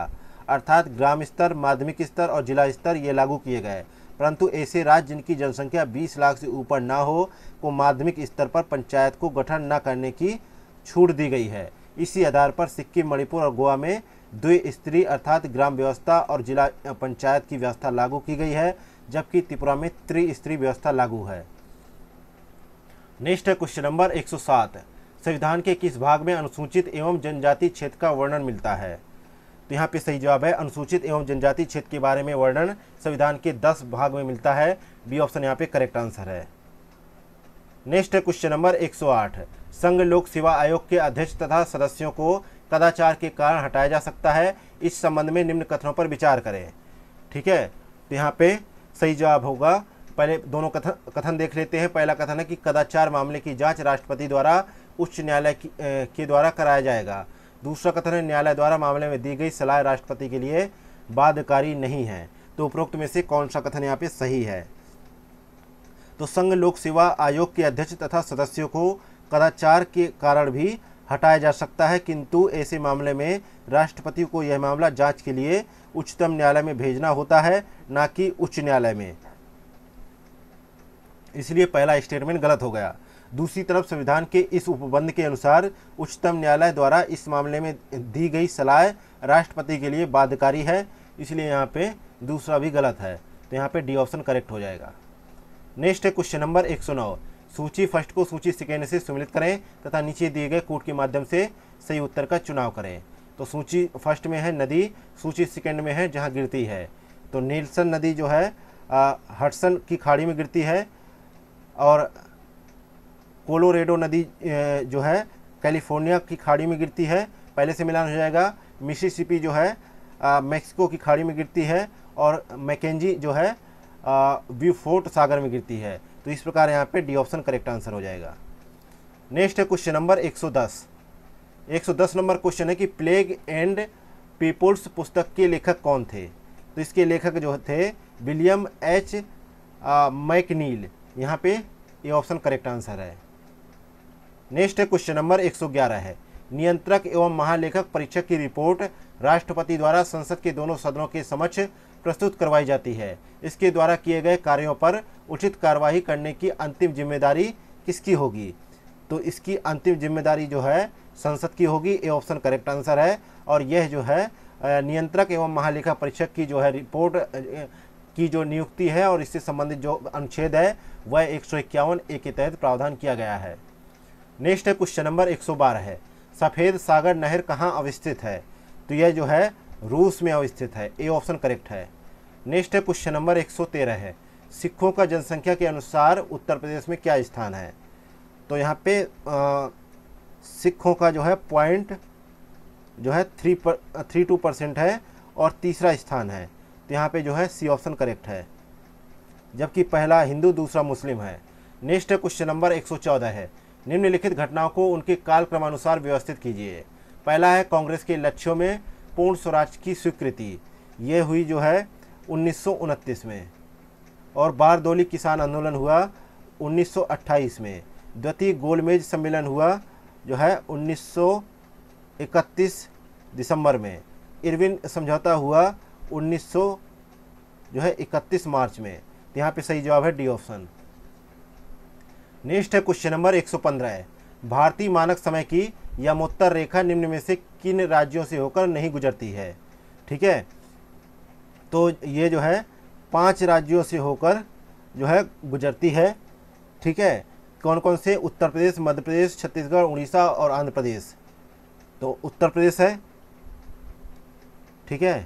अर्थात ग्राम स्तर माध्यमिक स्तर और जिला स्तर ये लागू किए गए परंतु ऐसे राज्य जिनकी जनसंख्या 20 लाख से ऊपर ना हो को माध्यमिक स्तर पर पंचायत को गठन न करने की छूट दी गई है इसी आधार पर सिक्किम मणिपुर और गोवा में द्विस्तरीय अर्थात ग्राम व्यवस्था और जिला पंचायत की व्यवस्था लागू की गई है जबकि त्रिपुरा में त्रिस्तरीय व्यवस्था लागू है नेक्स्ट है क्वेश्चन नंबर 107 संविधान के किस भाग में अनुसूचित एवं जनजाति क्षेत्र का वर्णन मिलता है तो यहाँ पे सही जवाब है अनुसूचित एवं जनजाति क्षेत्र के बारे में वर्णन संविधान के 10 भाग में मिलता है बी ऑप्शन यहाँ पे करेक्ट आंसर है नेक्स्ट है क्वेश्चन नंबर 108 संघ लोक सेवा आयोग के अध्यक्ष तथा सदस्यों को कदाचार के कारण हटाया जा सकता है इस संबंध में निम्न कथनों पर विचार करें ठीक है तो यहाँ पे सही जवाब होगा पहले दोनों कथन कथन देख लेते हैं पहला कथन है कि कदाचार मामले की जांच राष्ट्रपति द्वारा उच्च न्यायालय के द्वारा कराया जाएगा दूसरा कथन है न्यायालय द्वारा मामले में दी गई सलाह राष्ट्रपति के लिए बाध्यकारी नहीं है तो उपरोक्त में से कौन सा कथन यहाँ पे सही है तो संघ लोक सेवा आयोग के अध्यक्ष तथा सदस्यों को कदाचार के कारण भी हटाया जा सकता है किंतु ऐसे मामले में राष्ट्रपति को यह मामला जांच के लिए उच्चतम न्यायालय में भेजना होता है न कि उच्च न्यायालय में इसलिए पहला स्टेटमेंट गलत हो गया दूसरी तरफ संविधान के इस उपबंध के अनुसार उच्चतम न्यायालय द्वारा इस मामले में दी गई सलाह राष्ट्रपति के लिए बाध्यकारी है इसलिए यहाँ पे दूसरा भी गलत है तो यहाँ पे डी ऑप्शन करेक्ट हो जाएगा नेक्स्ट है क्वेश्चन नंबर 109 सूची फर्स्ट को सूची सेकेंड से सम्मिलित करें तथा नीचे दिए गए कोट के माध्यम से सही उत्तर का चुनाव करें तो सूची फर्स्ट में है नदी सूची सेकेंड में है जहाँ गिरती है तो नीलसन नदी जो है हटसन की खाड़ी में गिरती है और कोलोरेडो नदी जो है कैलिफोर्निया की खाड़ी में गिरती है पहले से मिलान हो जाएगा मिसिसिपी जो है मेक्सिको की खाड़ी में गिरती है और मैकेजी जो है व्यूफोर्ट सागर में गिरती है तो इस प्रकार यहाँ पे डी ऑप्शन करेक्ट आंसर हो जाएगा नेक्स्ट है क्वेश्चन नंबर 110 110 नंबर क्वेश्चन है कि प्लेग एंड पीपुल्स पुस्तक के लेखक कौन थे तो इसके लेखक जो थे विलियम एच मैकनील यहाँ पे ये ऑप्शन करेक्ट आंसर है नेक्स्ट है क्वेश्चन नंबर 111 है नियंत्रक एवं महालेखक परीक्षक की रिपोर्ट राष्ट्रपति द्वारा संसद के दोनों सदनों के समक्ष प्रस्तुत करवाई जाती है इसके द्वारा किए गए कार्यों पर उचित कार्रवाई करने की अंतिम जिम्मेदारी किसकी होगी तो इसकी अंतिम जिम्मेदारी जो है संसद की होगी ये ऑप्शन करेक्ट आंसर है और यह जो है नियंत्रक एवं महालेखा परीक्षक की जो है रिपोर्ट की जो नियुक्ति है और इससे संबंधित जो अनुच्छेद है वह एक सौ इक्यावन ए के तहत प्रावधान किया गया है नेक्स्ट है क्वेश्चन नंबर एक सौ बारह है सफ़ेद सागर नहर कहाँ अवस्थित है तो यह जो है रूस में अवस्थित है ए ऑप्शन करेक्ट है नेक्स्ट है क्वेश्चन नंबर एक सौ तेरह है सिखों का जनसंख्या के अनुसार उत्तर प्रदेश में क्या स्थान है तो यहाँ पे आ, सिखों का जो है पॉइंट जो है थ्री पर थ्री टू परसेंट है और तीसरा स्थान है तो यहाँ पे जो है सी ऑप्शन करेक्ट है जबकि पहला हिंदू दूसरा मुस्लिम है नेक्स्ट क्वेश्चन नंबर 114 है निम्नलिखित घटनाओं को उनके काल क्रमानुसार व्यवस्थित कीजिए पहला है कांग्रेस के लक्ष्यों में पूर्ण स्वराज की स्वीकृति ये हुई जो है उन्नीस में और बारदोली किसान आंदोलन हुआ 1928 में द्वितीय गोलमेज सम्मेलन हुआ जो है 1931 दिसंबर में इरविन समझौता हुआ उन्नीस जो है इकतीस मार्च में तो यहाँ पे सही जवाब है डी ऑप्शन नेक्स्ट है क्वेश्चन नंबर 115 भारतीय मानक समय की यमोत्तर रेखा निम्न में से किन राज्यों से होकर नहीं गुजरती है ठीक है तो ये जो है पांच राज्यों से होकर जो है गुजरती है ठीक है कौन कौन से उत्तर प्रदेश मध्य प्रदेश छत्तीसगढ़ उड़ीसा और आंध्र प्रदेश तो उत्तर प्रदेश है ठीक है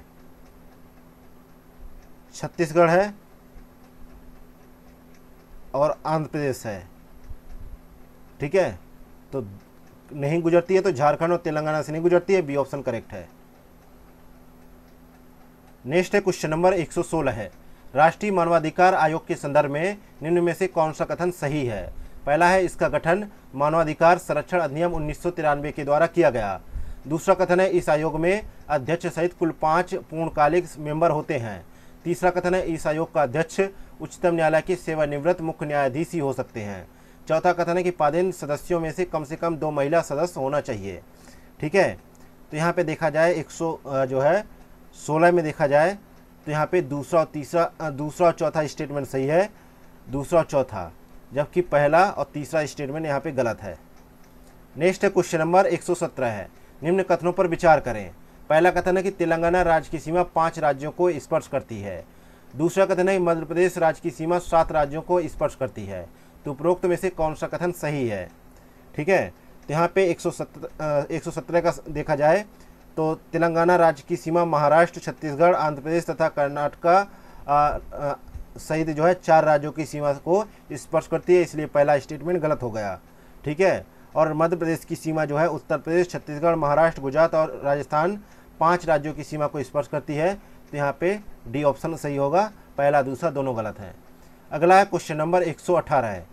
छत्तीसगढ़ है और आंध्र प्रदेश है ठीक है तो नहीं गुजरती है तो झारखंड और तेलंगाना से नहीं गुजरती है बी ऑप्शन करेक्ट है नेक्स्ट है क्वेश्चन नंबर 116 है राष्ट्रीय मानवाधिकार आयोग के संदर्भ में निम्न में से कौन सा कथन सही है पहला है इसका गठन मानवाधिकार संरक्षण अधिनियम उन्नीस के द्वारा किया गया दूसरा कथन है इस आयोग में अध्यक्ष सहित कुल पांच पूर्णकालिक मेंबर होते हैं तीसरा कथन है इस आयोग का अध्यक्ष उच्चतम न्यायालय के सेवानिवृत्त मुख्य न्यायाधीश ही हो सकते हैं चौथा कथन है कि पादेन सदस्यों में से कम से कम दो महिला सदस्य होना चाहिए ठीक है तो यहाँ पे देखा जाए एक सौ जो है सोलह में देखा जाए तो यहाँ पे दूसरा और तीसरा दूसरा और चौथा स्टेटमेंट सही है दूसरा और चौथा जबकि पहला और तीसरा स्टेटमेंट यहाँ पे गलत है नेक्स्ट है क्वेश्चन नंबर 117 है निम्न कथनों पर विचार करें पहला कथन है कि तेलंगाना राज्य की सीमा पाँच राज्यों को स्पर्श करती है दूसरा कथन है मध्य प्रदेश राज्य की सीमा सात राज्यों को स्पर्श करती है तो उपरोक्त में से कौन सा कथन सही है ठीक है तो यहाँ पे एक सौ सत्रह का देखा जाए तो तेलंगाना राज्य की सीमा महाराष्ट्र छत्तीसगढ़ आंध्र प्रदेश तथा कर्नाटका सहित जो है चार राज्यों की सीमा को स्पर्श करती है इसलिए पहला स्टेटमेंट गलत हो गया ठीक है और मध्य प्रदेश की सीमा जो है उत्तर प्रदेश छत्तीसगढ़ महाराष्ट्र गुजरात और राजस्थान पाँच राज्यों की सीमा को स्पर्श करती है तो यहाँ पे डी ऑप्शन सही होगा पहला दूसरा दोनों गलत है अगला है क्वेश्चन नंबर 118 है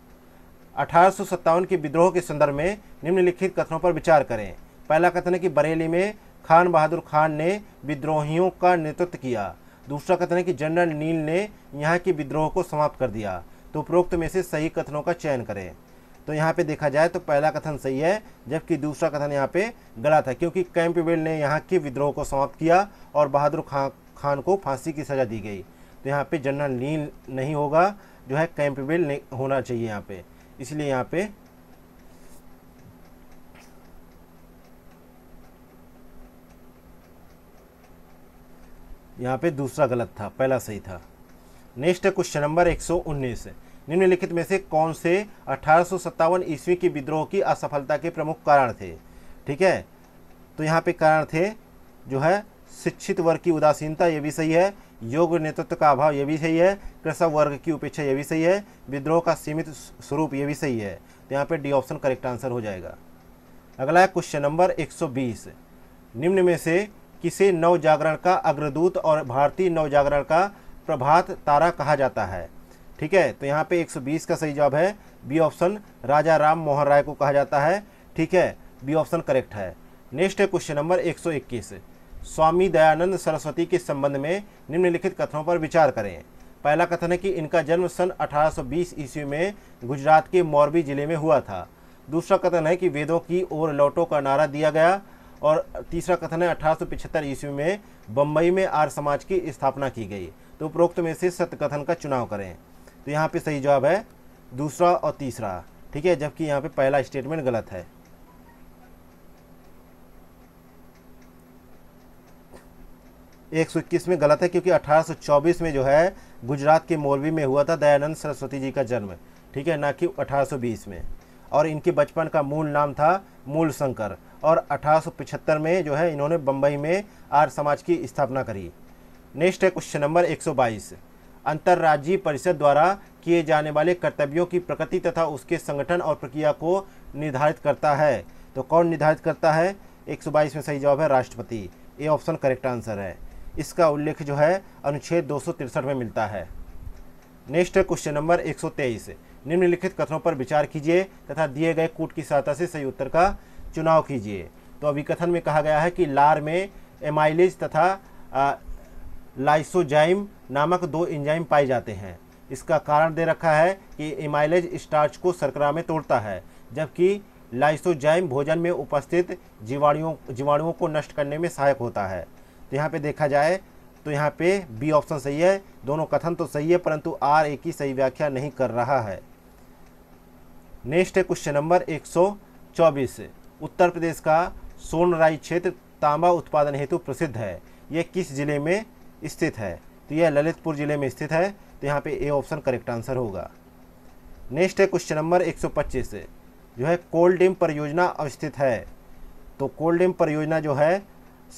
अठारह के विद्रोह के संदर्भ में निम्नलिखित कथनों पर विचार करें पहला कथन है कि बरेली में खान बहादुर खान ने विद्रोहियों का नेतृत्व किया दूसरा कथन है कि जनरल नील ने यहाँ के विद्रोह को समाप्त कर दिया तो उपरोक्त में से सही कथनों का चयन करें तो यहाँ पे देखा जाए तो पहला कथन सही है जबकि दूसरा कथन यहाँ पे गलत है क्योंकि कैंपबेल ने यहाँ के विद्रोह को समाप्त किया और बहादुर खां खान को फांसी की सज़ा दी गई तो यहाँ पे जनरल नील नहीं होगा जो है कैंपबेल होना चाहिए यहाँ पे इसलिए यहाँ पे यहाँ पे दूसरा गलत था पहला सही था नेक्स्ट क्वेश्चन नंबर एक उन्नीस निम्नलिखित में से कौन से अठारह ईस्वी के विद्रोह की असफलता के प्रमुख कारण थे ठीक है तो यहाँ पे कारण थे जो है शिक्षित वर्ग की उदासीनता ये भी सही है योग्य नेतृत्व का अभाव ये भी सही है कृषक वर्ग की उपेक्षा ये भी सही है विद्रोह का सीमित स्वरूप ये भी सही है तो यहाँ पे डी ऑप्शन करेक्ट आंसर हो जाएगा अगला है क्वेश्चन नंबर 120 निम्न में से किसे नव जागरण का अग्रदूत और भारतीय नव जागरण का प्रभात तारा कहा जाता है ठीक है तो यहाँ पे 120 का सही जवाब है बी ऑप्शन राजा राम मोहन राय को कहा जाता है ठीक है बी ऑप्शन करेक्ट है नेक्स्ट है क्वेश्चन नंबर 121 स्वामी दयानंद सरस्वती के संबंध में निम्नलिखित कथनों पर विचार करें पहला कथन है कि इनका जन्म सन 1820 ईस्वी में गुजरात के मौरबी जिले में हुआ था दूसरा कथन है कि वेदों की ओर लौटों का नारा दिया गया और तीसरा कथन है अठारह ईस्वी में बम्बई में आर्य समाज की स्थापना की गई तो उपरोक्त में से सत्य कथन का चुनाव करें तो यहाँ पे सही जवाब है दूसरा और तीसरा ठीक है जबकि यहाँ पे पहला स्टेटमेंट गलत है एक सौ इक्कीस में गलत है क्योंकि अठारह सौ चौबीस में जो है गुजरात के मौलवी में हुआ था दयानंद सरस्वती जी का जन्म ठीक है ना कि अठारह सौ बीस में और इनके बचपन का मूल नाम था मूल शंकर और अठारह में जो है इन्होंने बम्बई में आर्य समाज की स्थापना करी नेक्स्ट है क्वेश्चन नंबर 122 अंतर्राज्यीय परिषद द्वारा किए जाने वाले कर्तव्यों की प्रकृति तथा उसके संगठन और प्रक्रिया को निर्धारित करता है तो कौन निर्धारित करता है एक सौ बाईस में सही जवाब है राष्ट्रपति ये ऑप्शन करेक्ट आंसर है इसका उल्लेख जो है अनुच्छेद दो में मिलता है नेक्स्ट क्वेश्चन नंबर एक सौ तेईस निम्नलिखित कथनों पर विचार कीजिए तथा दिए गए कूट की सहायता से सही उत्तर का चुनाव कीजिए तो अभी कथन में कहा गया है कि लार में एमाइलेज तथा लाइसोजाइम नामक दो इंजाइम पाए जाते हैं इसका कारण दे रखा है कि इमाइलेज स्टार्च को सरकरा में तोड़ता है जबकि लाइसोजाइम भोजन में उपस्थित जीवाणुओं जीवाणुओं को नष्ट करने में सहायक होता है तो यहाँ पे देखा जाए तो यहाँ पे बी ऑप्शन सही है दोनों कथन तो सही है परंतु आर ए की सही व्याख्या नहीं कर रहा है नेक्स्ट है क्वेश्चन नंबर 124 उत्तर प्रदेश का सोनराई क्षेत्र तांबा उत्पादन हेतु प्रसिद्ध है यह किस जिले में स्थित है तो यह ललितपुर ज़िले में स्थित है तो यहाँ पे ए ऑप्शन करेक्ट आंसर होगा नेक्स्ट है क्वेश्चन नंबर 125 जो है कोल्ड डिम परियोजना अवस्थित है तो कोल्ड डिम परियोजना जो है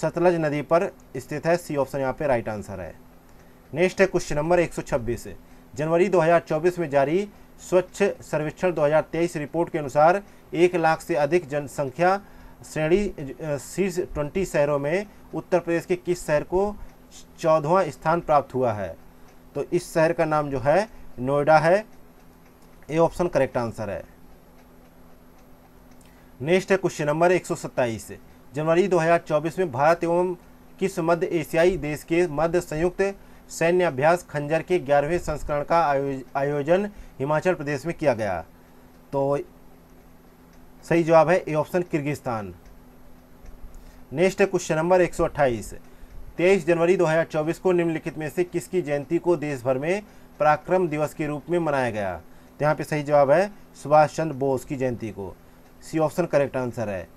सतलज नदी पर स्थित है सी ऑप्शन यहाँ पे राइट आंसर है नेक्स्ट है क्वेश्चन नंबर 126 जनवरी 2024 में जारी स्वच्छ सर्वेक्षण 2023 रिपोर्ट के अनुसार एक लाख से अधिक जनसंख्या श्रेणी शीर्ष ट्वेंटी शहरों में उत्तर प्रदेश के किस शहर को चौदहवा स्थान प्राप्त हुआ है तो इस शहर का नाम जो है नोएडा है ये ऑप्शन करेक्ट आंसर है नेक्स्ट है क्वेश्चन नंबर एक जनवरी 2024 में भारत एवं किस मध्य एशियाई देश के मध्य संयुक्त सैन्य अभ्यास खंजर के ग्यारहवें संस्करण का आयोजन हिमाचल प्रदेश में किया गया तो सही जवाब है ए ऑप्शन किर्गिस्तान नेक्स्ट है क्वेश्चन नंबर 128 तेईस जनवरी 2024 को निम्नलिखित में से किसकी जयंती को देश भर में पराक्रम दिवस के रूप में मनाया गया तो यहाँ पे सही जवाब है सुभाष चंद्र बोस की जयंती को सी ऑप्शन करेक्ट आंसर है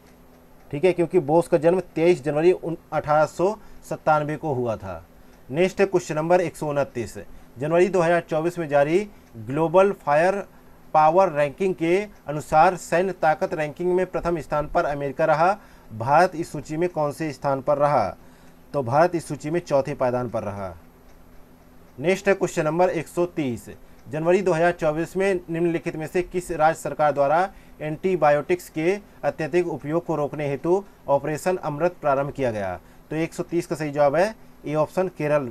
ठीक है क्योंकि बोस का जन्म 23 जनवरी अठारह को हुआ था नेक्स्ट क्वेश्चन नंबर एक जनवरी 2024 में जारी ग्लोबल फायर पावर रैंकिंग के अनुसार सैन्य ताकत रैंकिंग में प्रथम स्थान पर अमेरिका रहा भारत इस सूची में कौन से स्थान पर रहा तो भारत इस सूची में चौथे पायदान पर रहा नेक्स्ट है क्वेश्चन नंबर 130 जनवरी 2024 में निम्नलिखित में से किस राज्य सरकार द्वारा एंटीबायोटिक्स के अत्यधिक उपयोग को रोकने हेतु ऑपरेशन अमृत प्रारंभ किया गया तो 130 का सही जवाब है ए ऑप्शन केरल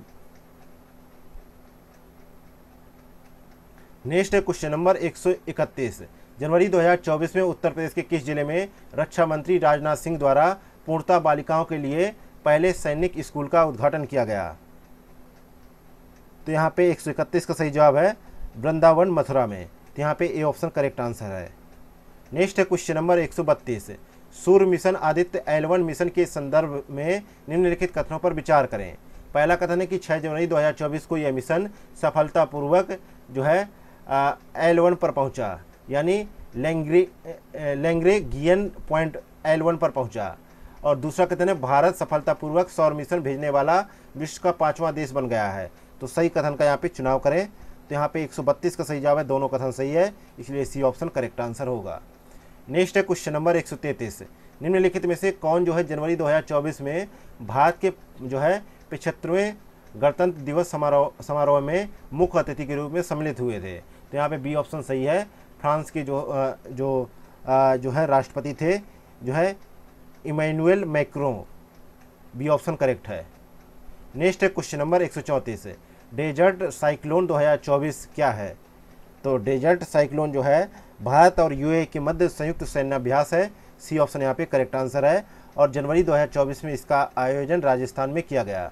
नेक्स्ट है क्वेश्चन नंबर 131 जनवरी 2024 में उत्तर प्रदेश के किस जिले में रक्षा मंत्री राजनाथ सिंह द्वारा पूर्णता बालिकाओं के लिए पहले सैनिक स्कूल का उद्घाटन किया गया तो यहाँ पे एक का सही जवाब है वृंदावन मथुरा में तो यहाँ पे ए ऑप्शन करेक्ट आंसर है नेक्स्ट है क्वेश्चन नंबर 132 सूर्य मिशन आदित्य एलवन मिशन के संदर्भ में निम्नलिखित कथनों पर विचार करें पहला कथन है कि 6 जनवरी 2024 को यह मिशन सफलतापूर्वक जो है एल वन पर पहुंचा यानी लेंग्रे लेंग्रेगियन पॉइंट एल वन पर पहुंचा और दूसरा कथन है भारत सफलतापूर्वक सौर मिशन भेजने वाला विश्व का पांचवा देश बन गया है तो सही कथन का यहाँ पे चुनाव करें तो यहाँ पे 132 का सही जवाब है दोनों कथन सही है इसलिए सी ऑप्शन करेक्ट आंसर होगा नेक्स्ट है क्वेश्चन नंबर एक निम्नलिखित में से कौन जो है जनवरी दो में भारत के जो है पिछहत्तरवें गणतंत्र दिवस समारोह समारोह में मुख्य अतिथि के रूप में सम्मिलित हुए थे तो यहाँ पे बी ऑप्शन सही है फ्रांस के जो जो जो है राष्ट्रपति थे जो है Emmanuel Macron B option correct है नेक्स्ट है क्वेश्चन नंबर एक सौ चौंतीस डेजर्ट साइक्लोन 2024 क्या है तो डेजर्ट साइक्लोन जो है भारत और यूए के मध्य संयुक्त सैन्याभ्यास है सी ऑप्शन यहाँ पे करेक्ट आंसर है और जनवरी 2024 में इसका आयोजन राजस्थान में किया गया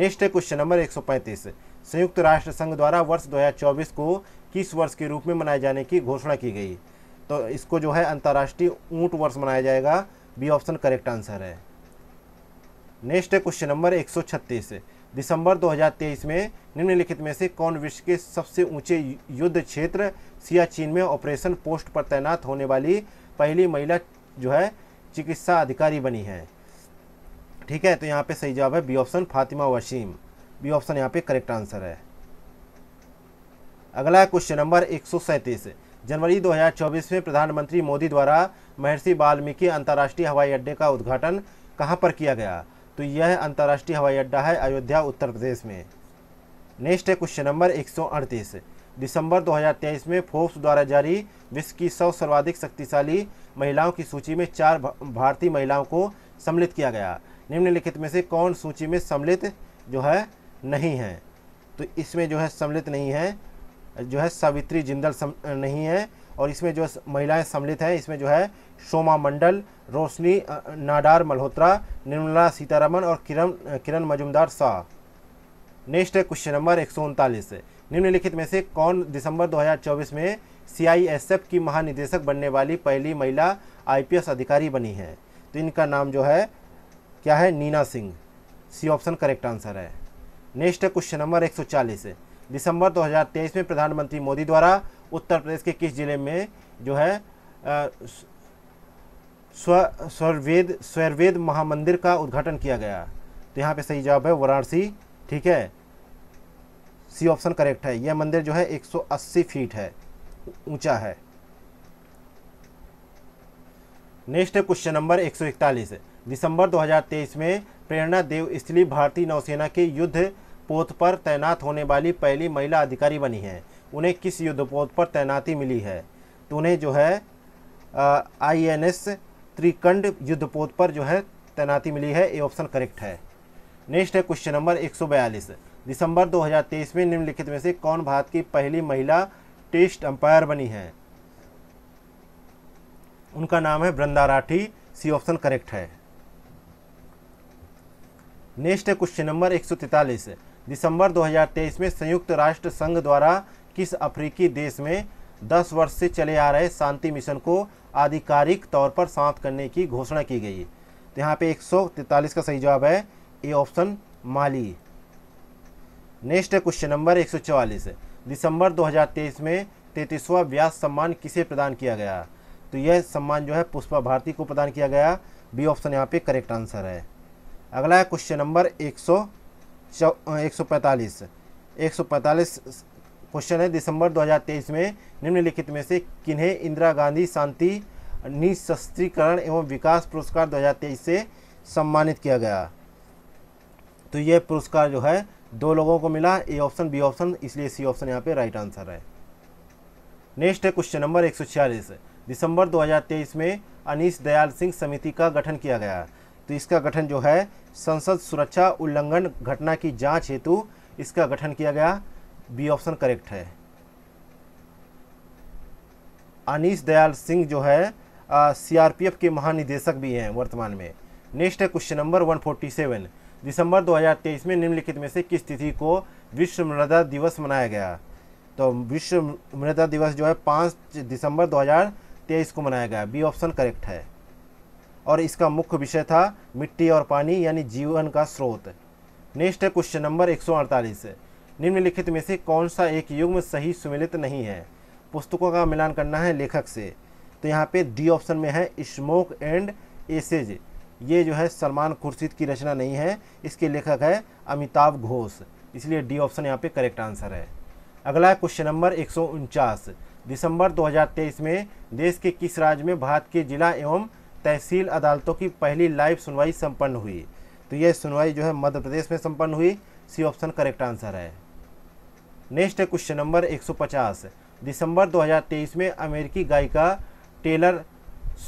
नेक्स्ट है क्वेश्चन नंबर 135 संयुक्त राष्ट्र संघ द्वारा वर्ष 2024 को किस वर्ष के रूप में मनाए जाने की घोषणा की गई तो इसको जो है अंतर्राष्ट्रीय ऊँट वर्ष मनाया जाएगा बी ऑप्शन करेक्ट आंसर है नेक्स्ट है क्वेश्चन नंबर 136 दिसंबर 2023 में निम्नलिखित में से कौन विश्व के सबसे ऊंचे युद्ध क्षेत्र सियाचिन में ऑपरेशन पोस्ट पर तैनात होने वाली पहली महिला जो है चिकित्सा अधिकारी बनी है ठीक है तो यहाँ पे सही जवाब है B option Fatima Wasim B option यहाँ पे करेक्ट आंसर है अगला क्वेश्चन नंबर एक जनवरी 2024 में प्रधानमंत्री मोदी द्वारा महर्षि वाल्मीकि अंतर्राष्ट्रीय हवाई अड्डे का उद्घाटन कहाँ पर किया गया तो यह अंतर्राष्ट्रीय हवाई अड्डा है अयोध्या उत्तर प्रदेश में नेक्स्ट है क्वेश्चन नंबर एक दिसंबर 2023 में फोर्ब्स द्वारा जारी विश्व की सौ सर्वाधिक शक्तिशाली महिलाओं की सूची में चार भारतीय महिलाओं को सम्मिलित किया गया निम्नलिखित में से कौन सूची में सम्मिलित जो है नहीं है तो इसमें जो है सम्मिलित नहीं है जो है सावित्री जिंदल सम, नहीं है और इसमें जो महिलाएं सम्मिलित हैं इसमें जो है शोमा मंडल रोशनी नाडार मल्होत्रा निर्मला सीतारमन और किरण किरण मजुमदार शाह नेक्स्ट है क्वेश्चन नंबर एक सौ उनतालीस निम्नलिखित में से कौन दिसंबर 2024 में सी की महानिदेशक बनने वाली पहली महिला आईपीएस अधिकारी बनी है तो इनका नाम जो है क्या है Nina Singh C option correct answer है नेक्स्ट है क्वेश्चन नंबर एक सौ दिसंबर 2023 में प्रधानमंत्री मोदी द्वारा उत्तर प्रदेश के किस जिले में जो है स्वर्वेद स्वर्वेद महामंदिर का उद्घाटन किया गया तो यहाँ पे सही जवाब है वाराणसी ठीक है सी ऑप्शन करेक्ट है यह मंदिर जो है 180 फीट है ऊंचा है नेक्स्ट क्वेश्चन नंबर 141 दिसंबर 2023 में प्रेरणा देव स्थली भारतीय नौसेना के युद्ध पोत पर तैनात होने वाली पहली महिला अधिकारी बनी है उन्हें किस युद्धपोत पर तैनाती मिली है तो उन्हें जो है आई एन एस त्रिकंड युद्धपोत पर जो है तैनाती मिली है ये ऑप्शन करेक्ट है नेक्स्ट है क्वेश्चन नंबर 142 दिसंबर 2023 में निम्नलिखित में से कौन भारत की पहली महिला टेस्ट अंपायर बनी है उनका नाम है Vrinda Rathi C option correct है नेक्स्ट है क्वेश्चन नंबर 143 दिसंबर 2023 में संयुक्त राष्ट्र संघ द्वारा किस अफ्रीकी देश में 10 वर्ष से चले आ रहे शांति मिशन को आधिकारिक तौर पर समाप्त करने की घोषणा की गई तो यहाँ पे 143 का सही जवाब है A option Mali next question number 144 दिसंबर 2023 में तैतीसवा व्यास सम्मान किसे प्रदान किया गया तो यह सम्मान जो है पुष्पा भारती को प्रदान किया गया बी ऑप्शन यहाँ पे करेक्ट आंसर है अगला है क्वेश्चन नंबर एक सौ एक सौ पैंतालीस एक सौ पैंतालीस क्वेश्चन है दिसंबर 2023 में निम्नलिखित में से किन्हें इंदिरा गांधी शांति निशस्त्रीकरण एवं विकास पुरस्कार 2023 से सम्मानित किया गया तो यह पुरस्कार जो है दो लोगों को मिला ए ऑप्शन बी ऑप्शन इसलिए सी ऑप्शन यहाँ पे राइट आंसर है नेक्स्ट है क्वेश्चन नंबर एक दिसंबर 2023 में अनिश दयाल सिंह समिति का गठन किया गया तो इसका गठन जो है संसद सुरक्षा उल्लंघन घटना की जांच हेतु इसका गठन किया गया बी ऑप्शन करेक्ट है अनिस दयाल सिंह जो है सीआरपीएफ के महानिदेशक भी हैं वर्तमान में नेक्स्ट है क्वेश्चन नंबर 147 दिसंबर 2023 में निम्नलिखित में से किस तिथि को विश्व मृदा दिवस मनाया गया तो विश्व मृदा दिवस जो है पाँच दिसंबर 2023 को मनाया गया बी ऑप्शन करेक्ट है और इसका मुख्य विषय था मिट्टी और पानी यानी जीवन का स्रोत नेक्स्ट है क्वेश्चन नंबर 148 निम्नलिखित में से कौन सा एक युग्म सही सुमिलित नहीं है पुस्तकों का मिलान करना है लेखक से तो यहाँ पे डी ऑप्शन में है स्मोक एंड एसेज ये जो है सलमान खुर्शीद की रचना नहीं है इसके लेखक है अमिताभ घोष इसलिए डी ऑप्शन यहाँ पे करेक्ट आंसर है अगला क्वेश्चन नंबर एक दिसंबर 2023 में देश के किस राज्य में भारत के जिला एवं तहसील अदालतों की पहली लाइव सुनवाई संपन्न हुई तो यह सुनवाई जो है मध्य प्रदेश में संपन्न हुई सी ऑप्शन करेक्ट आंसर है नेक्स्ट है क्वेश्चन नंबर 150 दिसंबर 2023 में अमेरिकी गायिका टेलर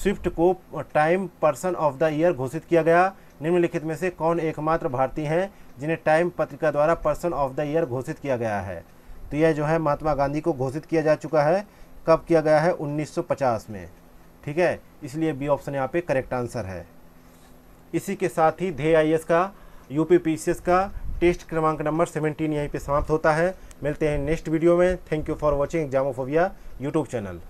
स्विफ्ट को Time person of the year घोषित किया गया निम्नलिखित में से कौन एकमात्र भारतीय हैं जिन्हें टाइम पत्रिका द्वारा पर्सन ऑफ द ईयर घोषित किया गया है तो यह जो है महात्मा गांधी को घोषित किया जा चुका है कब किया गया है 1950 में ठीक है इसलिए बी ऑप्शन यहाँ पे करेक्ट आंसर है इसी के साथ ही धे आई का यू पी का टेस्ट क्रमांक नंबर सेवेंटीन यहीं पे समाप्त होता है मिलते हैं नेक्स्ट वीडियो में thank you for watching exam YouTube channel